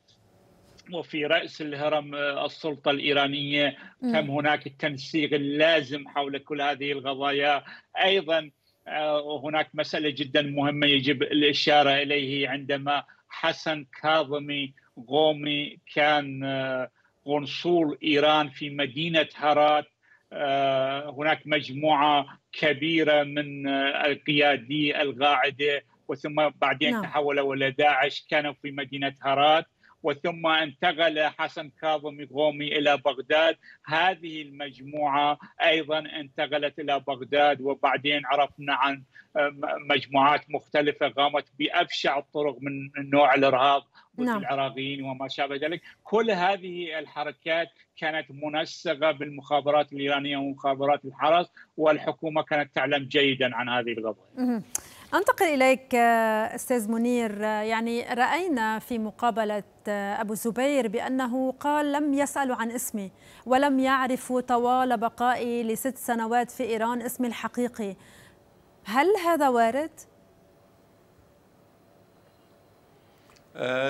وفي رأس الهرم آه، السلطة الإيرانية كم هناك التنسيق اللازم حول كل هذه القضايا أيضا آه، هناك مسألة جدا مهمة يجب الإشارة إليه عندما حسن كاظمي غومي كان قنصول آه، إيران في مدينة هرات هناك مجموعة كبيرة من القيادي القاعدة وثم بعدين نعم. تحولوا إلى داعش كانوا في مدينة هرات وثم انتقل حسن كاظم غومي الى بغداد هذه المجموعه ايضا انتقلت الى بغداد وبعدين عرفنا عن آه، مجموعات مختلفه قامت بابشع الطرق من نوع الارهاب نعم. العراقيين وما شابه ذلك كل هذه الحركات كانت منسقة بالمخابرات الإيرانية ومخابرات الحرس والحكومة كانت تعلم جيدا عن هذه القضايا انتقل اليك آه، استاذ منير آه، يعني راينا في مقابله آه، ابو زبير بانه قال لم يسالوا عن اسمي ولم يعرفوا طوال بقائي لست سنوات في ايران اسمي الحقيقي هل هذا وارد؟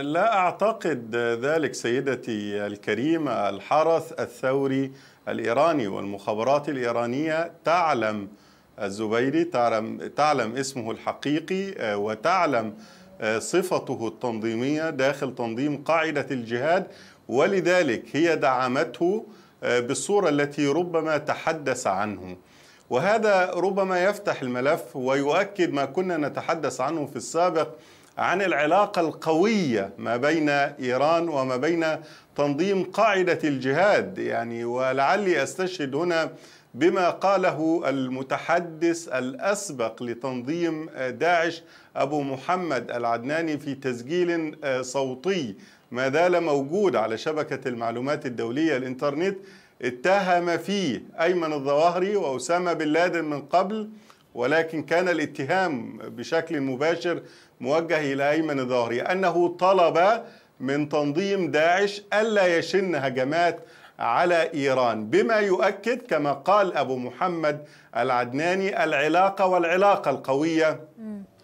لا أعتقد ذلك سيدتي الكريمة الحرس الثوري الإيراني والمخابرات الإيرانية تعلم الزبيري تعلم, تعلم اسمه الحقيقي آه، وتعلم آه، صفته التنظيمية داخل تنظيم قاعدة الجهاد ولذلك هي دعمته آه، بالصورة التي ربما تحدث عنه وهذا ربما يفتح الملف ويؤكد ما كنا نتحدث عنه في السابق عن العلاقة القوية ما بين إيران وما بين تنظيم قاعدة الجهاد يعني ولعلي أستشهد هنا بما قاله المتحدث الأسبق لتنظيم آه، داعش أبو محمد العدناني في تسجيل آه، صوتي ما زال موجود على شبكة المعلومات الدولية الإنترنت اتهم فيه أيمن الظواهري وأسامة بن لادن من قبل ولكن كان الاتهام بشكل مباشر موجه إلى أيمن الظواهري أنه طلب من تنظيم داعش ألا يشن هجمات على إيران بما يؤكد كما قال أبو محمد العدناني العلاقة والعلاقة القوية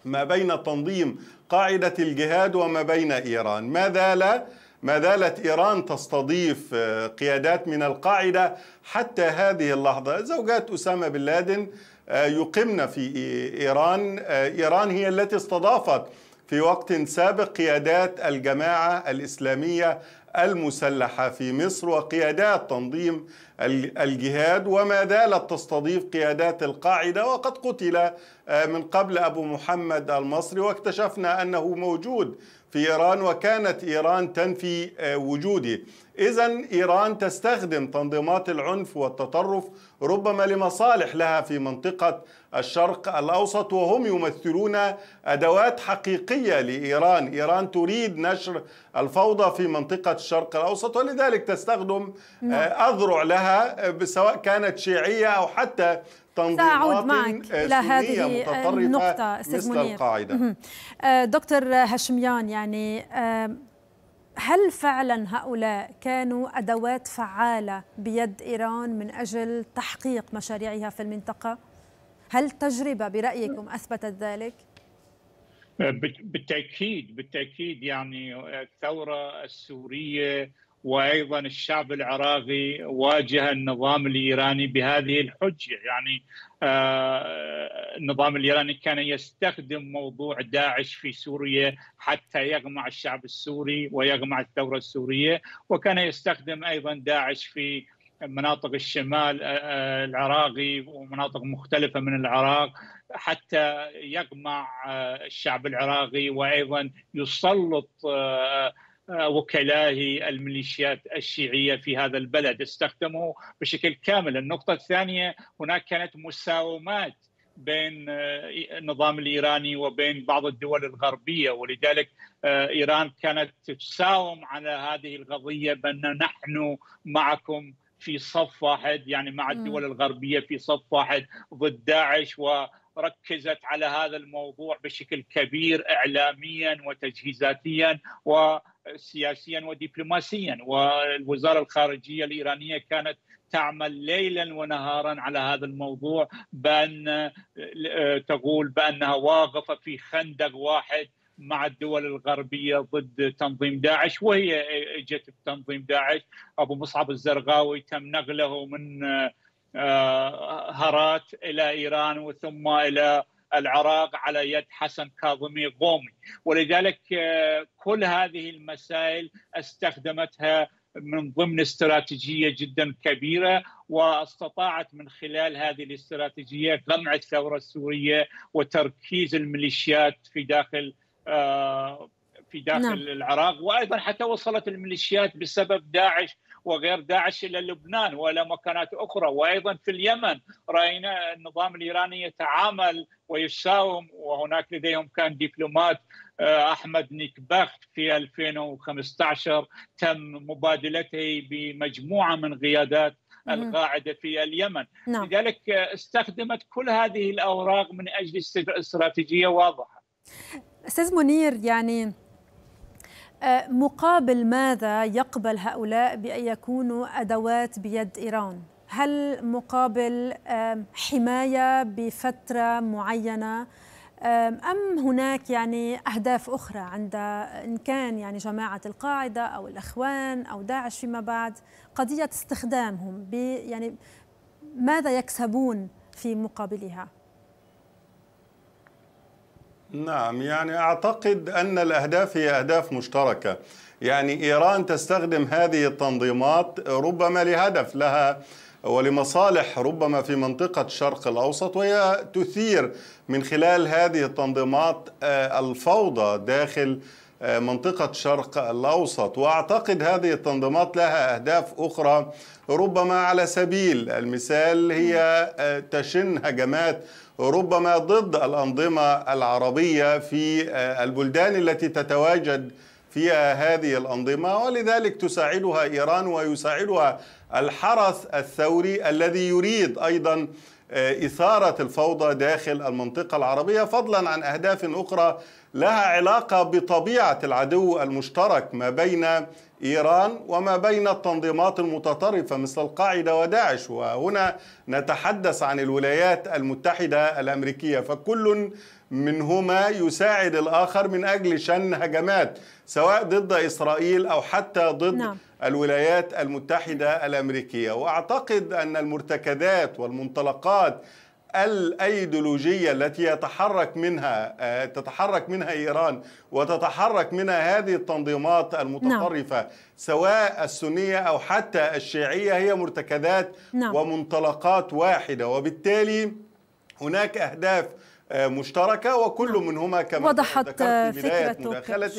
ما بين تنظيم قاعدة الجهاد وما بين إيران ما زال ما زالت إيران تستضيف آه، قيادات من القاعدة حتى هذه اللحظة زوجات أسامة بن لادن آه، يقمن في إيران آه، إيران هي التي استضافت في وقت سابق قيادات الجماعة الإسلامية المسلحة في مصر وقيادات تنظيم الجهاد وما زالت تستضيف قيادات القاعدة وقد قتل آه، من قبل أبو محمد المصري واكتشفنا أنه موجود في إيران وكانت إيران تنفي آه، وجوده إذا إيران تستخدم تنظيمات العنف والتطرف ربما لمصالح لها في منطقة الشرق الأوسط وهم يمثلون أدوات حقيقية لإيران إيران تريد نشر الفوضى في منطقة الشرق الأوسط ولذلك تستخدم نعم. آه، أذرع لها آه، سواء كانت شيعية أو حتى سأعود معك إلى هذه النقطة مثل القاعدة آه، دكتور هشميان يعني هل فعلا هؤلاء كانوا ادوات فعاله بيد ايران من اجل تحقيق مشاريعها في المنطقه؟ هل تجربه برايكم اثبتت ذلك؟ أه، بالتاكيد بالتاكيد يعني أه، الثوره السوريه وايضا الشعب العراقي واجه النظام الايراني بهذه الحجه يعني النظام آه، الإيراني كان يستخدم موضوع داعش في سوريا حتى يجمع الشعب السوري ويجمع الثورة السورية وكان يستخدم أيضا داعش في مناطق الشمال آه، آه، العراقي ومناطق مختلفه من العراق حتى يجمع الشعب العراقي وايضا يسلط آه، وكلاه الميليشيات الشيعية في هذا البلد استخدموا بشكل كامل النقطة الثانية هناك كانت مساومات بين آه، النظام الايراني وبين بعض الدول الغربيه ولذلك آه، ايران كانت تساوم على هذه القضيه بان نحن معكم في صف واحد يعني مع الدول الغربيه في صف واحد ضد داعش و ركزت على هذا الموضوع بشكل كبير اعلاميا وتجهيزاتيا وسياسيا ودبلوماسيا والوزاره الخارجيه الايرانيه كانت تعمل ليلا ونهارا على هذا الموضوع بان تقول بانها واقفه في خندق واحد مع الدول الغربية ضد تنظيم داعش وهي اجت بتنظيم داعش أبو مصعب الزرقاوي تم نقله من آه، هرات الى ايران وثم الى العراق على يد حسن كاظمي قومي ولذلك آه، كل هذه المسائل استخدمتها من ضمن استراتيجيه جدا كبيره واستطاعت من خلال هذه الاستراتيجيه قمع الثوره السوريه وتركيز الميليشيات في داخل آه، في داخل نعم. العراق وايضا حتى وصلت الميليشيات بسبب داعش وغير داعش الى لبنان والى مكانات اخرى وايضا في اليمن راينا النظام الايراني يتعامل ويساوم وهناك لديهم كان دبلومات آه، احمد نكبخت في 2015 تم مبادلته بمجموعه من قيادات القاعده في اليمن نعم. لذلك آه، استخدمت كل هذه الاوراق من اجل استراتيجيه واضحه استاذ منير يعني آه، مقابل ماذا يقبل هؤلاء بأن يكونوا أدوات بيد إيران؟ هل مقابل حماية بفترة معينة أم هناك يعني أهداف أخرى عند إن كان يعني جماعة القاعدة أو الإخوان أو داعش فيما بعد قضية استخدامهم يعني ماذا يكسبون في مقابلها؟ نعم يعني اعتقد ان الاهداف هي اهداف مشتركه يعني ايران تستخدم هذه التنظيمات ربما لهدف لها ولمصالح ربما في منطقة الشرق الأوسط وهي تثير من خلال هذه التنظيمات آه، الفوضى داخل آه، منطقة الشرق الأوسط وأعتقد هذه التنظيمات لها أهداف أخرى ربما على سبيل المثال هي آه، تشن هجمات ربما ضد الأنظمة العربية في آه، البلدان التي تتواجد فيها آه، هذه الأنظمة ولذلك تساعدها إيران ويساعدها الحرس الثوري الذي يريد أيضا آه، إثارة الفوضى داخل المنطقة العربية فضلا عن أهداف أخرى لها علاقة بطبيعة العدو المشترك ما بين إيران وما بين التنظيمات المتطرفة مثل القاعدة وداعش وهنا نتحدث عن الولايات المتحدة الأمريكية فكل منهما يساعد الآخر من أجل شن هجمات سواء ضد إسرائيل أو حتى ضد نعم. الولايات المتحدة الأمريكية وأعتقد أن المرتكدات والمنطلقات الايديولوجيه التي يتحرك منها آه، تتحرك منها ايران وتتحرك منها هذه التنظيمات المتطرفه نعم. سواء السنيه او حتى الشيعيه هي مرتكزات نعم. ومنطلقات واحده وبالتالي هناك اهداف مشتركة وكل منهما كما وضحت فكرتك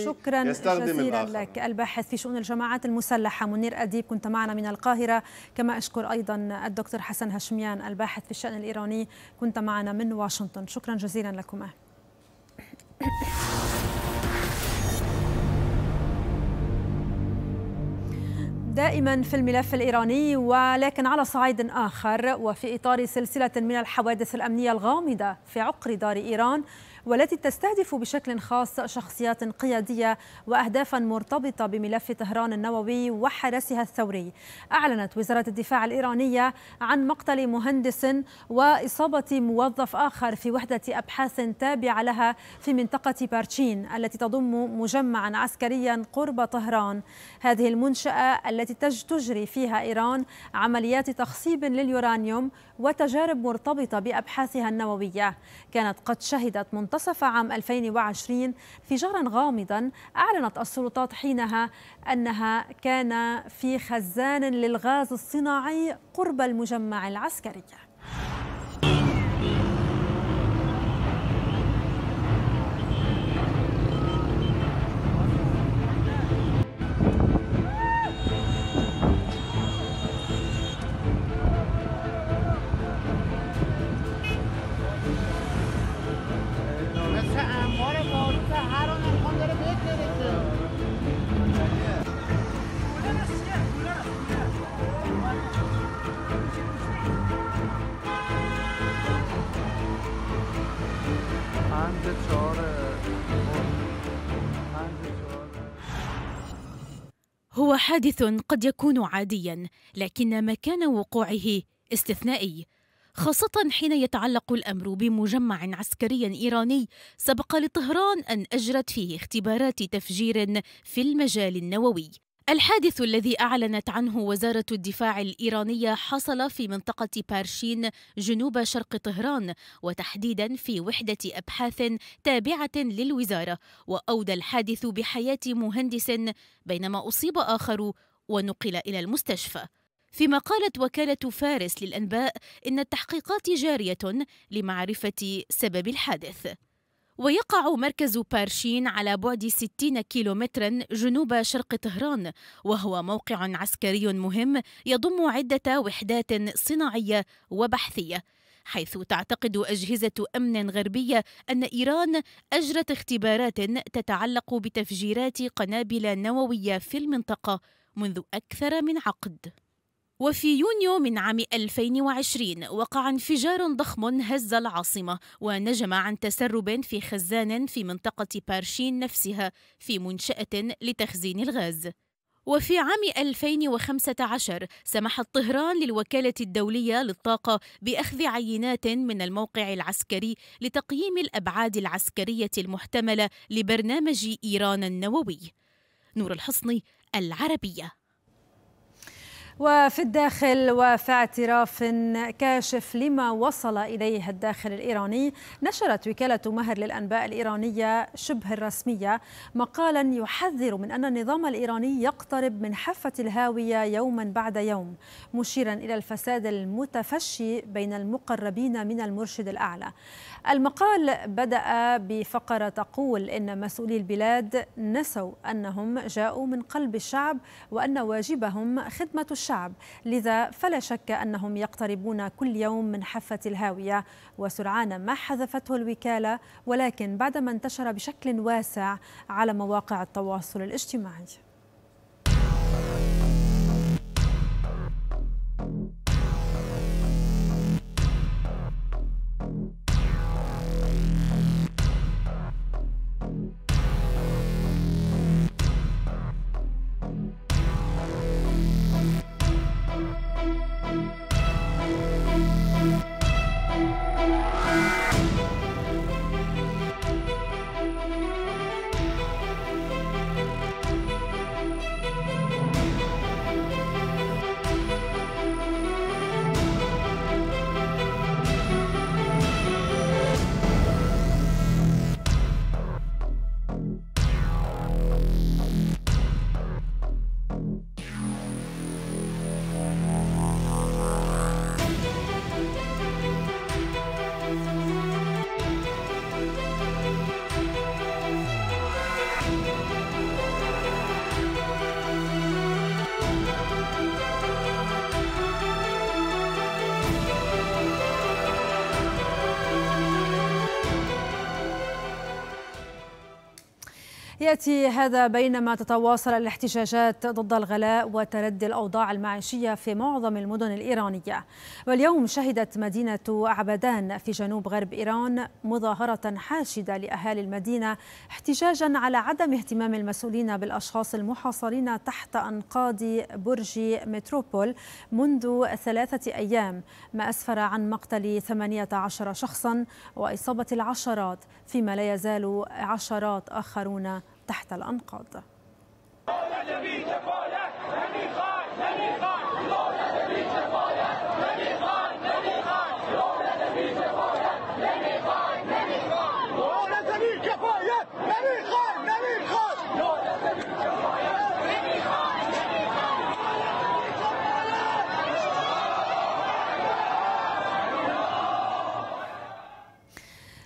شكرا جزيلا الآخر. لك الباحث في شؤون الجماعات المسلحة منير أديب كنت معنا من القاهرة كما أشكر أيضا الدكتور حسن هشميان الباحث في الشأن الإيراني كنت معنا من واشنطن شكرا جزيلا لكما دائما في الملف الايراني ولكن على صعيد اخر وفي اطار سلسله من الحوادث الامنيه الغامضه في عقر دار ايران والتي تستهدف بشكل خاص شخصيات قيادية وأهدافا مرتبطة بملف طهران النووي وحرسها الثوري أعلنت وزارة الدفاع الإيرانية عن مقتل مهندس وإصابة موظف آخر في وحدة أبحاث تابعة لها في منطقة بارتشين التي تضم مجمعا عسكريا قرب طهران هذه المنشأة التي تجري فيها إيران عمليات تخصيب لليورانيوم وتجارب مرتبطة بأبحاثها النووية كانت قد شهدت منتصف عام 2020 انفجارا غامضا أعلنت السلطات حينها أنها كان في خزان للغاز الصناعي قرب المجمع العسكري حادث قد يكون عاديا لكن مكان وقوعه استثنائي خاصة حين يتعلق الأمر بمجمع عسكري إيراني سبق لطهران أن أجرت فيه اختبارات تفجير في المجال النووي الحادث الذي أعلنت عنه وزارة الدفاع الإيرانية حصل في منطقة بارشين جنوب شرق طهران وتحديدا في وحدة أبحاث تابعة للوزارة وأودى الحادث بحياة مهندس بينما أصيب آخر ونقل إلى المستشفى فيما قالت وكالة فارس للأنباء إن التحقيقات جارية لمعرفة سبب الحادث ويقع مركز بارشين على بعد 60 كيلومترا جنوب شرق طهران وهو موقع عسكري مهم يضم عدة وحدات صناعية وبحثية حيث تعتقد أجهزة أمن غربية أن إيران أجرت اختبارات تتعلق بتفجيرات قنابل نووية في المنطقة منذ أكثر من عقد وفي يونيو من عام 2020 وقع انفجار ضخم هز العاصمة ونجم عن تسرب في خزان في منطقة بارشين نفسها في منشأة لتخزين الغاز وفي عام 2015 سمحت طهران للوكالة الدولية للطاقة بأخذ عينات من الموقع العسكري لتقييم الأبعاد العسكرية المحتملة لبرنامج إيران النووي نور الحصني العربية وفي الداخل وفي اعتراف كاشف لما وصل إليه الداخل الإيراني نشرت وكالة مهر للأنباء الإيرانية شبه الرسمية مقالا يحذر من أن النظام الإيراني يقترب من حافة الهاوية يوما بعد يوم مشيرا إلى الفساد المتفشي بين المقربين من المرشد الأعلى المقال بدأ بفقرة تقول إن مسؤولي البلاد نسوا أنهم جاءوا من قلب الشعب وأن واجبهم خدمة الشعب الشعب لذا فلا شك أنهم يقتربون كل يوم من حافة الهاوية وسرعان ما حذفته الوكالة ولكن بعدما انتشر بشكل واسع على مواقع التواصل الاجتماعي ياتي هذا بينما تتواصل الاحتجاجات ضد الغلاء وتردي الاوضاع المعيشيه في معظم المدن الايرانيه واليوم شهدت مدينه عبدان في جنوب غرب ايران مظاهره حاشده لاهالي المدينه احتجاجا على عدم اهتمام المسؤولين بالاشخاص المحاصرين تحت انقاض برج متروبول منذ ثلاثه ايام ما اسفر عن مقتل 18 شخصا واصابه العشرات فيما لا يزال عشرات اخرون تحت الأنقاض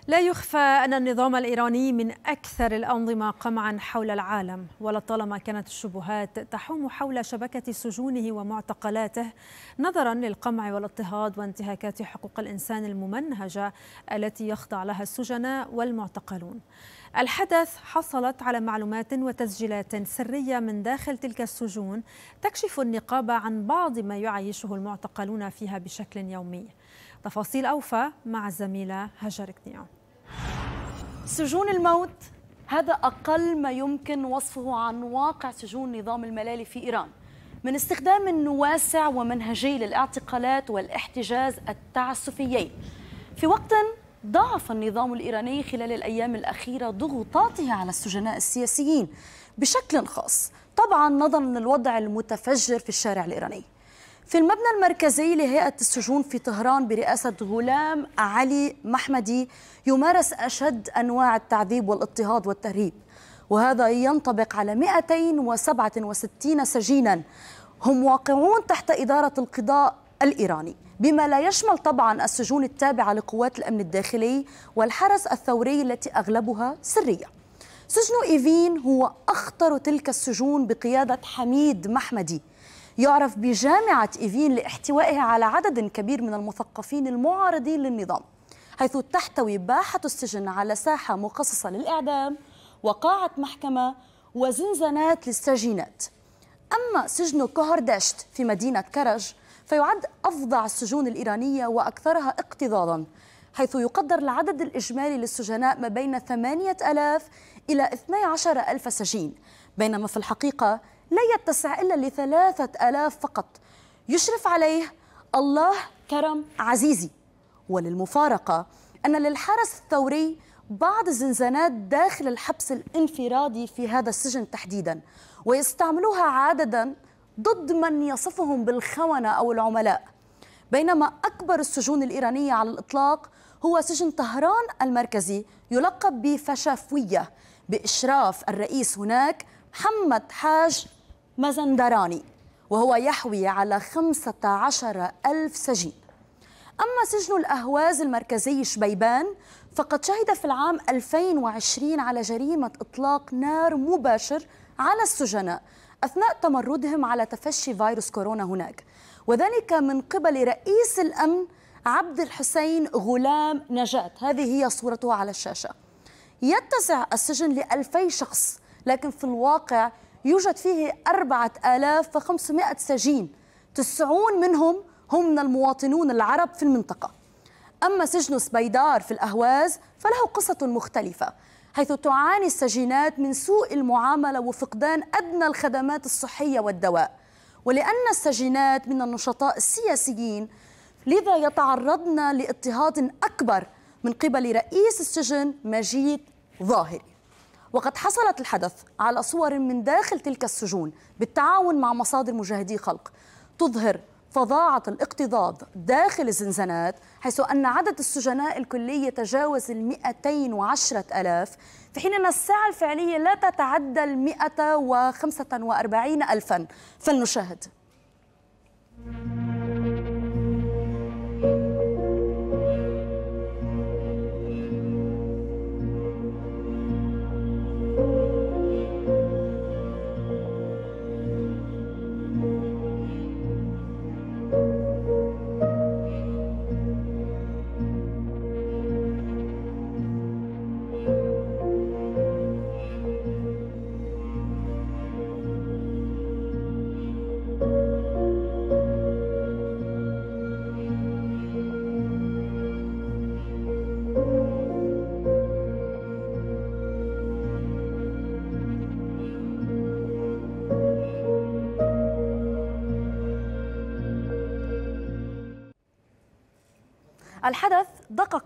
لا يخفى أن النظام الإيراني من أكثر الأنظمة قمعا حول العالم ولطالما كانت الشبهات تحوم حول شبكة سجونه ومعتقلاته نظرا للقمع والاضطهاد وانتهاكات حقوق الإنسان الممنهجة التي يخضع لها السجناء والمعتقلون الحدث حصلت على معلومات وتسجيلات سرية من داخل تلك السجون تكشف النقاب عن بعض ما يعيشه المعتقلون فيها بشكل يومي تفاصيل أوفى مع الزميلة هجر كنيون سجون الموت هذا أقل ما يمكن وصفه عن واقع سجون نظام الملالي في إيران من استخدام واسع ومنهجي للاعتقالات والاحتجاز التعسفيين في وقت ضعف النظام الإيراني خلال الأيام الأخيرة ضغوطاته على السجناء السياسيين بشكل خاص طبعا نظرا للوضع المتفجر في الشارع الإيراني في المبنى المركزي لهيئة السجون في طهران برئاسة غلام علي محمدي يمارس أشد أنواع التعذيب والاضطهاد والتهريب وهذا ينطبق على 267 سجينا هم واقعون تحت إدارة القضاء الإيراني بما لا يشمل طبعا السجون التابعة لقوات الأمن الداخلي والحرس الثوري التي أغلبها سرية سجن إيفين هو أخطر تلك السجون بقيادة حميد محمدي يعرف بجامعة إيفين لاحتوائه على عدد كبير من المثقفين المعارضين للنظام حيث تحتوي باحة السجن على ساحة مخصصة للإعدام وقاعة محكمة وزنزانات للسجينات أما سجن كهردشت في مدينة كرج فيعد أفظع السجون الإيرانية وأكثرها اقتضاضاً حيث يقدر العدد الإجمالي للسجناء ما بين 8000 إلى 12000 سجين بينما في الحقيقة لا يتسع إلا لثلاثة ألاف فقط يشرف عليه الله كرم عزيزي وللمفارقة أن للحرس الثوري بعض الزنزانات داخل الحبس الانفرادي في هذا السجن تحديدا ويستعملوها عددا ضد من يصفهم بالخونة أو العملاء بينما أكبر السجون الإيرانية على الإطلاق هو سجن طهران المركزي يلقب بفشافوية بإشراف الرئيس هناك محمد حاج مزندراني وهو يحوي على 15 ألف سجين أما سجن الأهواز المركزي شبيبان فقد شهد في العام 2020 على جريمة إطلاق نار مباشر على السجناء أثناء تمردهم على تفشي فيروس كورونا هناك وذلك من قبل رئيس الأمن عبد الحسين غلام نجاة هذه هي صورته على الشاشة يتسع السجن لألفي شخص لكن في الواقع يوجد فيه 4500 سجين 90 منهم هم من المواطنون العرب في المنطقة أما سجن سبيدار في الأهواز فله قصة مختلفة حيث تعاني السجينات من سوء المعاملة وفقدان أدنى الخدمات الصحية والدواء ولأن السجينات من النشطاء السياسيين لذا يتعرضن لاضطهاد أكبر من قبل رئيس السجن مجيد ظاهري وقد حصلت الحدث على صور من داخل تلك السجون بالتعاون مع مصادر مجاهدي خلق تظهر تضاعف الاقتضاض داخل الزنزانات حيث أن عدد السجناء الكلي يتجاوز ال وعشرة ألاف في حين أن الساعة الفعلية لا تتعدى ال وأربعين ألفا فلنشاهد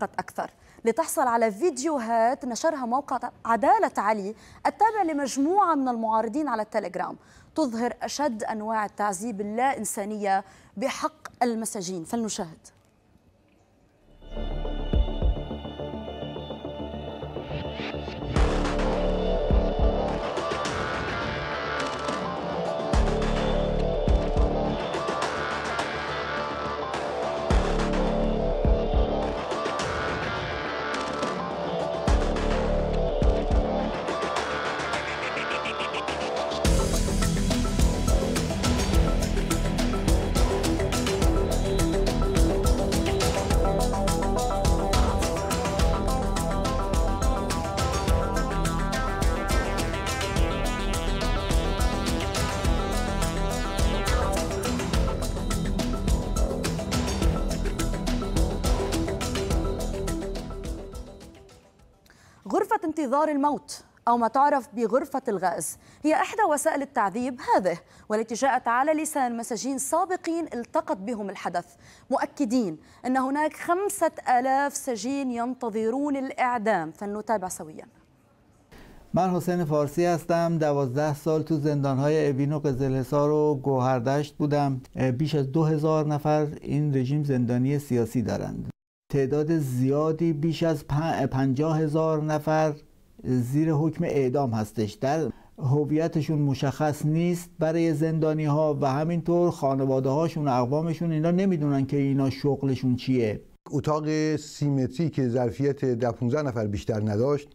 فقط أكثر لتحصل على فيديوهات نشرها موقع عدالة علي التابع لمجموعة من المعارضين على التليجرام تظهر أشد أنواع التعذيب اللا إنسانية بحق المساجين فلنشاهد انتظار الموت أو ما تعرف بغرفة الغاز هي إحدى وسائل التعذيب هذه والتي جاءت على لسان مساجين سابقين التقط بهم الحدث مؤكدين أن هناك خمسة ألاف سجين ينتظرون الإعدام فلنتابع سوياً من حسین فارسی هستم دوازده سال تو زندان های اوین و قزلحصار و گوهردشت بودم بیش از دو هزار نفر این رژیم زندانی سیاسی دارند تعداد زیادی بیش از پنجاه هزار نفر زیر حکم اعدام هستش در هویتشون مشخص نیست برای زندانی ها و همینطور خانواده هاشون و اقوامشون اینا نمیدونن که اینا شغلشون چیه اتاق سیمتری که ظرفیت در نفر بیشتر نداشت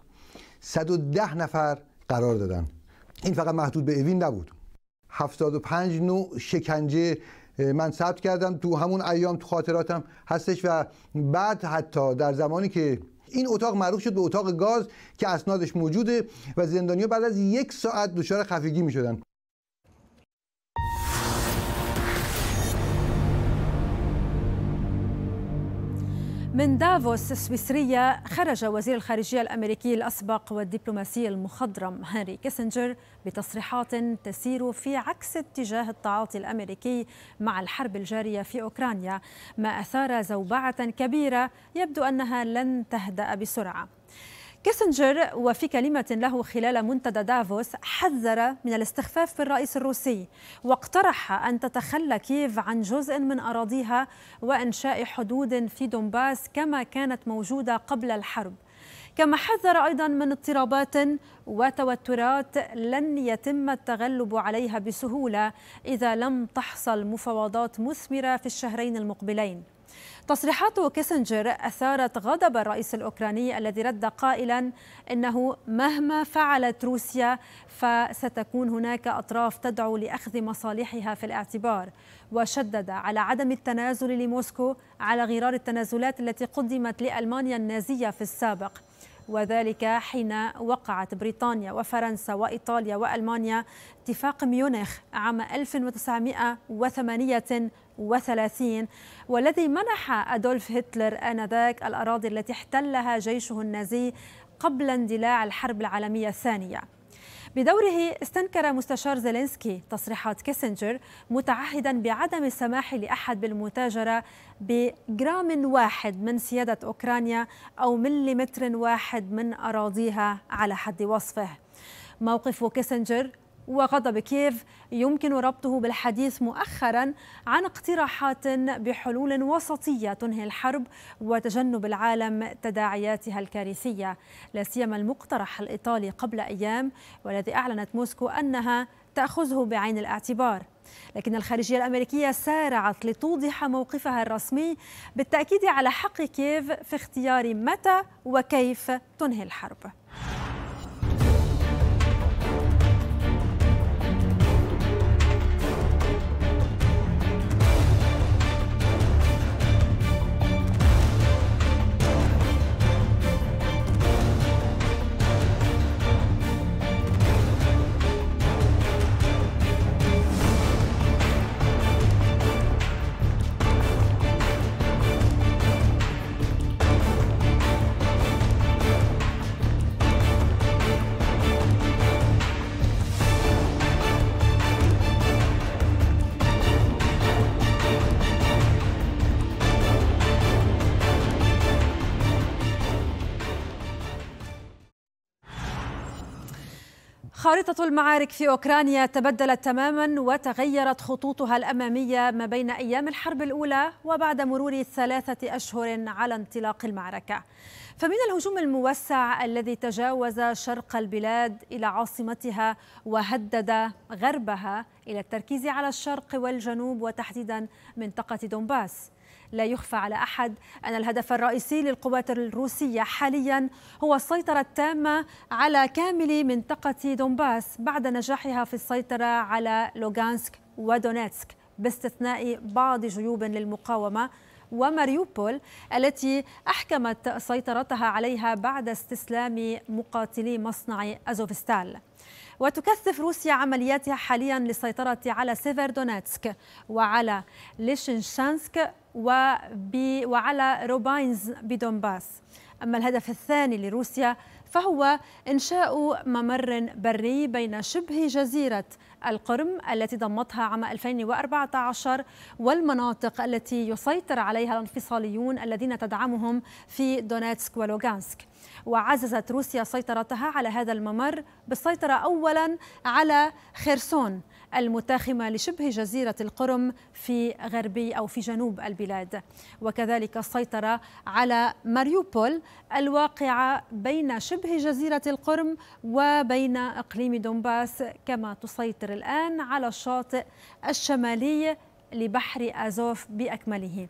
110 نفر قرار دادن این فقط محدود به اوین نبود 75 نوع شکنجه من ثبت کردم تو همون ایام تو خاطراتم هستش و بعد حتی در زمانی که این اتاق معروف شد به اتاق گاز که اسنادش موجوده و زندانیا بعد از یک ساعت دچار خفگی شدن من دافوس السويسرية خرج وزير الخارجية الأمريكي الأسبق والدبلوماسي المخضرم هنري كيسنجر بتصريحات تسير في عكس اتجاه التعاطي الأمريكي مع الحرب الجارية في أوكرانيا ما أثار زوبعة كبيرة يبدو أنها لن تهدأ بسرعة كيسنجر وفي كلمة له خلال منتدى دافوس حذر من الاستخفاف بالرئيس الروسي واقترح أن تتخلى كييف عن جزء من أراضيها وإنشاء حدود في دونباس كما كانت موجودة قبل الحرب كما حذر أيضا من اضطرابات وتوترات لن يتم التغلب عليها بسهولة إذا لم تحصل مفاوضات مثمرة في الشهرين المقبلين تصريحات كيسنجر أثارت غضب الرئيس الأوكراني الذي رد قائلا إنه مهما فعلت روسيا فستكون هناك أطراف تدعو لأخذ مصالحها في الاعتبار وشدد على عدم التنازل لموسكو على غرار التنازلات التي قدمت لألمانيا النازية في السابق وذلك حين وقعت بريطانيا وفرنسا وإيطاليا وألمانيا اتفاق ميونخ عام 1938 والذي منح أدولف هتلر آنذاك الأراضي التي احتلها جيشه النازي قبل اندلاع الحرب العالمية الثانية بدوره استنكر مستشار زيلينسكي تصريحات كيسنجر متعهدا بعدم السماح لأحد بالمتاجرة بجرام واحد من سيادة أوكرانيا أو مليمتر واحد من أراضيها على حد وصفه موقف كيسنجر وغضب كييف يمكن ربطه بالحديث مؤخرا عن اقتراحات بحلول وسطيه تنهي الحرب وتجنب العالم تداعياتها الكارثيه لا سيما المقترح الايطالي قبل ايام والذي اعلنت موسكو انها تاخذه بعين الاعتبار لكن الخارجية الأمريكية سارعت لتوضح موقفها الرسمي بالتأكيد على حق كييف في اختيار متى وكيف تنهي الحرب خارطة المعارك في أوكرانيا تبدلت تماما وتغيرت خطوطها الأمامية ما بين أيام الحرب الأولى وبعد مرور ثلاثة أشهر على انطلاق المعركة فمن الهجوم الموسع الذي تجاوز شرق البلاد إلى عاصمتها وهدد غربها إلى التركيز على الشرق والجنوب وتحديدا منطقة دونباس لا يخفى على أحد أن الهدف الرئيسي للقوات الروسية حاليا هو السيطرة التامة على كامل منطقة دونباس بعد نجاحها في السيطرة على لوغانسك ودونيتسك باستثناء بعض جيوب للمقاومة وماريوبول التي أحكمت سيطرتها عليها بعد استسلام مقاتلي مصنع أزوفستال وتكثف روسيا عملياتها حاليا للسيطرة على سيفردوناتسك وعلى ليشنشانسك وعلى روباينز بدونباس أما الهدف الثاني لروسيا فهو إنشاء ممر بري بين شبه جزيرة القرم التي ضمتها عام 2014 والمناطق التي يسيطر عليها الانفصاليون الذين تدعمهم في دونيتسك ولوغانسك وعززت روسيا سيطرتها على هذا الممر بالسيطرة أولا على خيرسون المتاخمة لشبه جزيرة القرم في غربي أو في جنوب البلاد وكذلك السيطرة على ماريوبول الواقعة بين شبه جزيرة القرم وبين إقليم دونباس كما تسيطر الآن على الشاطئ الشمالي لبحر أزوف بأكمله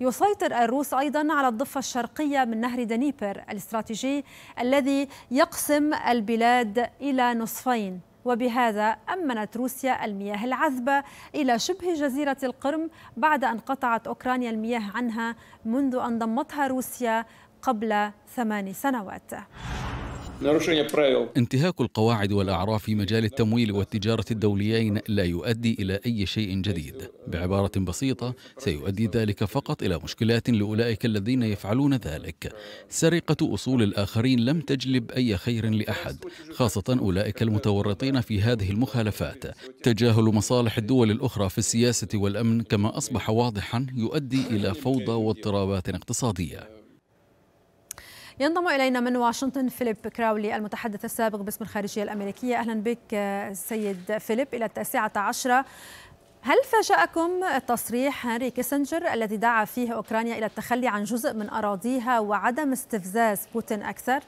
يسيطر الروس أيضا على الضفة الشرقية من نهر دنيبر الاستراتيجي الذي يقسم البلاد إلى نصفين وبهذا أمنت روسيا المياه العذبة إلى شبه جزيرة القرم بعد أن قطعت أوكرانيا المياه عنها منذ أن ضمتها روسيا قبل ثمان سنوات انتهاك القواعد والأعراف في مجال التمويل والتجارة الدوليين لا يؤدي إلى أي شيء جديد بعبارة بسيطة سيؤدي ذلك فقط إلى مشكلات لأولئك الذين يفعلون ذلك سرقة أصول الآخرين لم تجلب أي خير لأحد خاصة أولئك المتورطين في هذه المخالفات تجاهل مصالح الدول الأخرى في السياسة والأمن كما أصبح واضحا يؤدي إلى فوضى واضطرابات اقتصادية ينضم إلينا من واشنطن فيليب كراولي المتحدث السابق باسم الخارجية الأمريكية أهلا بك سيد فيليب إلى التاسعة عشرة هل فاجأكم تصريح هنري كيسنجر الذي دعا فيه أوكرانيا إلى التخلي عن جزء من أراضيها وعدم استفزاز بوتين أكثر؟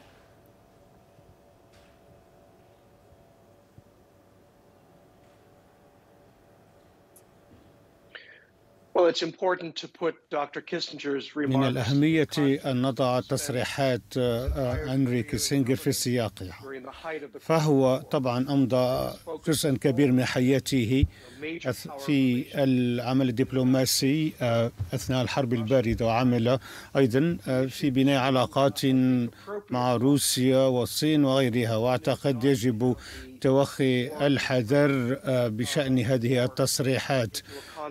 من الأهمية أن نضع تصريحات آه، آه، أنري كيسينجر في سياقها فهو طبعا أمضى جزءا كبير من حياته في العمل الدبلوماسي آه، أثناء الحرب الباردة وعمل أيضا في بناء علاقات مع روسيا والصين وغيرها وأعتقد يجب توخي الحذر بشأن هذه التصريحات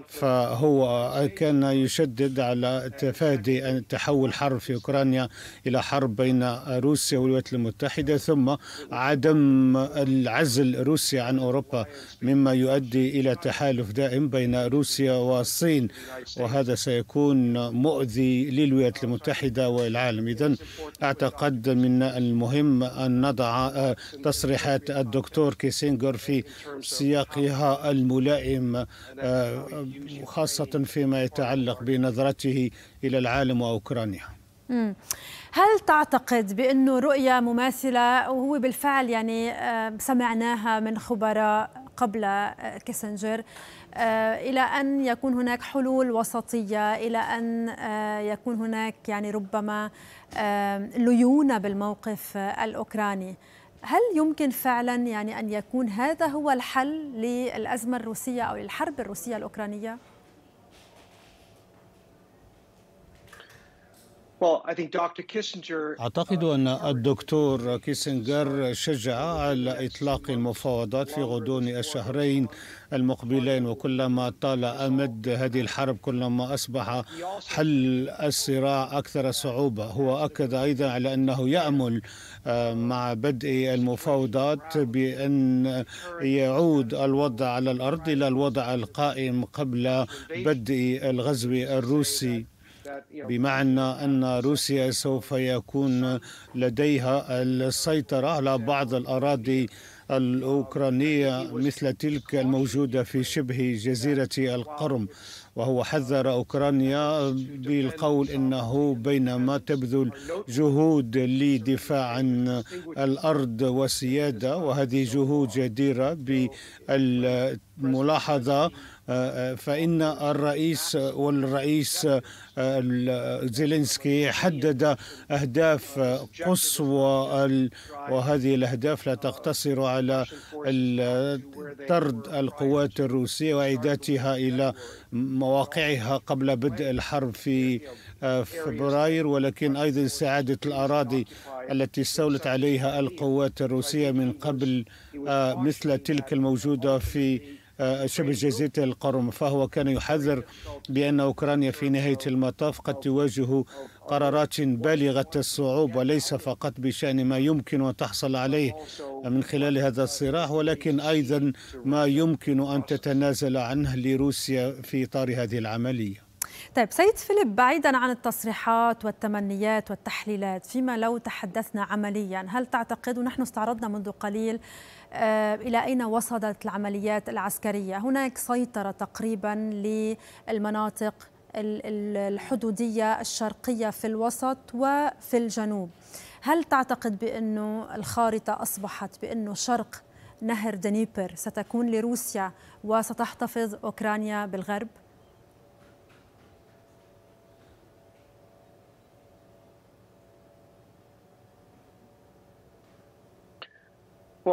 فهو كان يشدد على تفادي ان تحول حرب في أوكرانيا إلى حرب بين روسيا والولايات المتحدة ثم عدم العزل روسيا عن أوروبا مما يؤدي إلى تحالف دائم بين روسيا والصين وهذا سيكون مؤذي للولايات المتحدة والعالم إذا أعتقد من المهم أن نضع تصريحات الدكتور كيسينجر في سياقها الملائم آه، وخاصة فيما يتعلق بنظرته إلى العالم وأوكرانيا هل تعتقد بأنه رؤية مماثلة وهو بالفعل يعني آه، سمعناها من خبراء قبل آه، كيسنجر آه، إلى أن يكون هناك حلول وسطية إلى أن يكون هناك يعني ربما ليونة بالموقف الأوكراني هل يمكن فعلا يعني أن يكون هذا هو الحل للأزمة الروسية أو للحرب الروسية الأوكرانية؟ Uh, أعتقد أن الدكتور كيسنجر شجع على إطلاق المفاوضات في غضون الشهرين المقبلين وكلما طال أمد هذه الحرب كلما أصبح حل الصراع أكثر صعوبة هو أكد أيضا على أنه يأمل آه، مع بدء المفاوضات بأن يعود الوضع على الأرض إلى الوضع القائم قبل بدء الغزو الروسي بمعنى أن روسيا سوف يكون لديها السيطرة على بعض الأراضي الأوكرانية مثل تلك الموجودة في شبه جزيرة القرم وهو حذر أوكرانيا بالقول أنه بينما تبذل جهود لدفاع عن الأرض وسيادة وهذه جهود جديرة بالملاحظة آه، آه، فإن الرئيس والرئيس آه، زيلينسكي حدد أهداف قصوى وهذه الأهداف لا تقتصر على طرد القوات الروسية وإعادتها إلى مواقعها قبل بدء الحرب في فبراير ولكن أيضا استعادة الأراضي التي استولت عليها القوات الروسية من قبل مثل تلك الموجودة في شبه آه، جزيرة القرم فهو كان يحذر بأن أوكرانيا في نهاية المطاف قد تواجه قرارات بالغة الصعوبة وليس فقط بشأن ما يمكن أن تحصل عليه من خلال هذا الصراع ولكن أيضا ما يمكن أن تتنازل عنه لروسيا في إطار هذه العملية طيب سيد فيليب بعيدا عن التصريحات والتمنيات والتحليلات فيما لو تحدثنا عمليا هل تعتقد ونحن استعرضنا منذ قليل آه، إلى أين وصلت العمليات العسكرية هناك سيطرة تقريبا للمناطق الحدودية الشرقية في الوسط وفي الجنوب هل تعتقد بأنه الخارطة أصبحت بأنه شرق نهر دنيبر ستكون لروسيا وستحتفظ أوكرانيا بالغرب؟ Uh,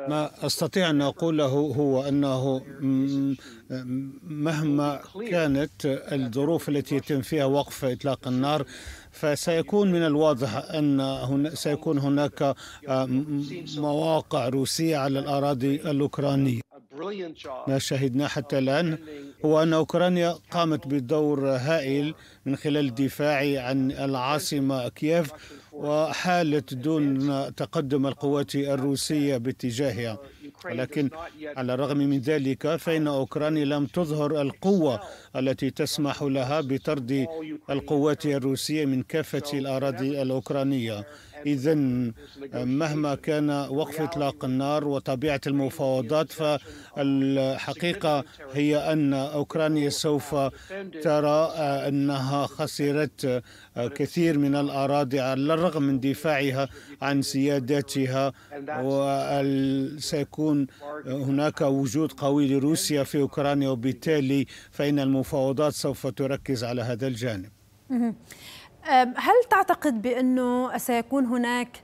ما استطيع ان اقوله هو انه مهما كانت الظروف التي يتم فيها وقف اطلاق النار فسيكون من الواضح ان هنا سيكون هناك آه، مواقع روسيه على الاراضي الاوكرانيه ما شهدناه حتى الآن هو أن أوكرانيا قامت بدور هائل من خلال الدفاع عن العاصمة كييف وحالت دون تقدم القوات الروسية باتجاهها ولكن على الرغم من ذلك فإن أوكرانيا لم تظهر القوة التي تسمح لها بطرد القوات الروسية من كافة الأراضي الأوكرانية إذا مهما كان وقف إطلاق النار وطبيعة المفاوضات فالحقيقة هي أن أوكرانيا سوف ترى آه، أنها خسرت آه، كثير من الأراضي على الرغم من دفاعها عن سياداتها وسيكون هناك وجود قوي لروسيا في أوكرانيا وبالتالي فإن المفاوضات سوف تركز على هذا الجانب. هل تعتقد بأنه سيكون هناك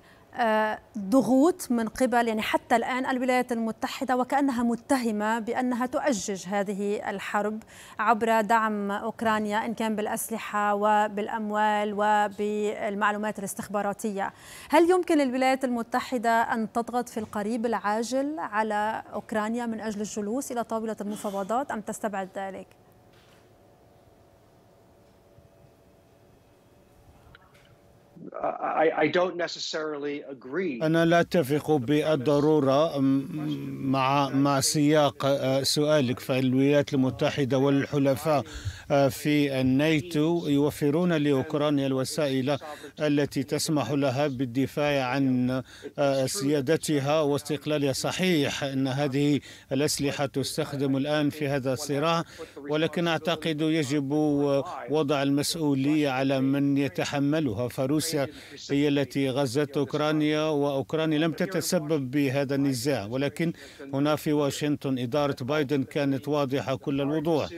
ضغوط من قبل يعني حتى الآن الولايات المتحدة وكأنها متهمة بأنها تؤجج هذه الحرب عبر دعم أوكرانيا إن كان بالأسلحة وبالأموال وبالمعلومات الاستخباراتية هل يمكن للولايات المتحدة أن تضغط في القريب العاجل على أوكرانيا من أجل الجلوس إلى طاولة المفاوضات أم تستبعد ذلك؟ أنا لا أتفق بالضرورة مع مع سياق آه، سؤالك فالولايات المتحدة والحلفاء آه، في الناتو يوفرون لأوكرانيا الوسائل التي تسمح لها بالدفاع عن آه، سيادتها واستقلالها صحيح أن هذه الأسلحة تستخدم الآن في هذا الصراع ولكن أعتقد يجب وضع المسؤولية على من يتحملها فروسيا هي التي غزت أوكرانيا وأوكرانيا لم تتسبب بهذا النزاع ولكن هنا في واشنطن إدارة بايدن كانت واضحة كل الوضوح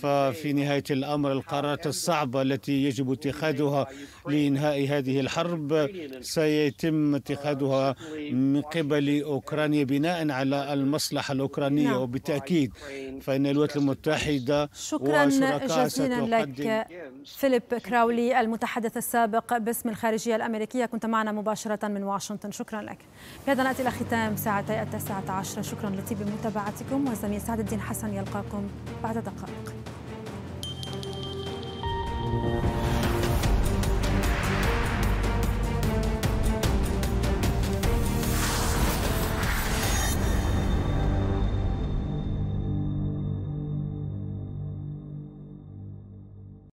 ففي نهاية الأمر القرارات الصعبة التي يجب اتخاذها لإنهاء هذه الحرب سيتم اتخاذها من قبل أوكرانيا بناء على المصلحة الأوكرانية نعم. وبالتأكيد فإن الولايات المتحدة شكرا جزيلا لك فيليب كراولي المتحدث السابق باسم الخ... الخارجية الأمريكية كنت معنا مباشرة من واشنطن شكرا لك بهذا نأتي إلى ختام ساعتي التاسعة عشرة شكرا لطيب متابعتكم والزميل سعد الدين حسن يلقاكم بعد دقائق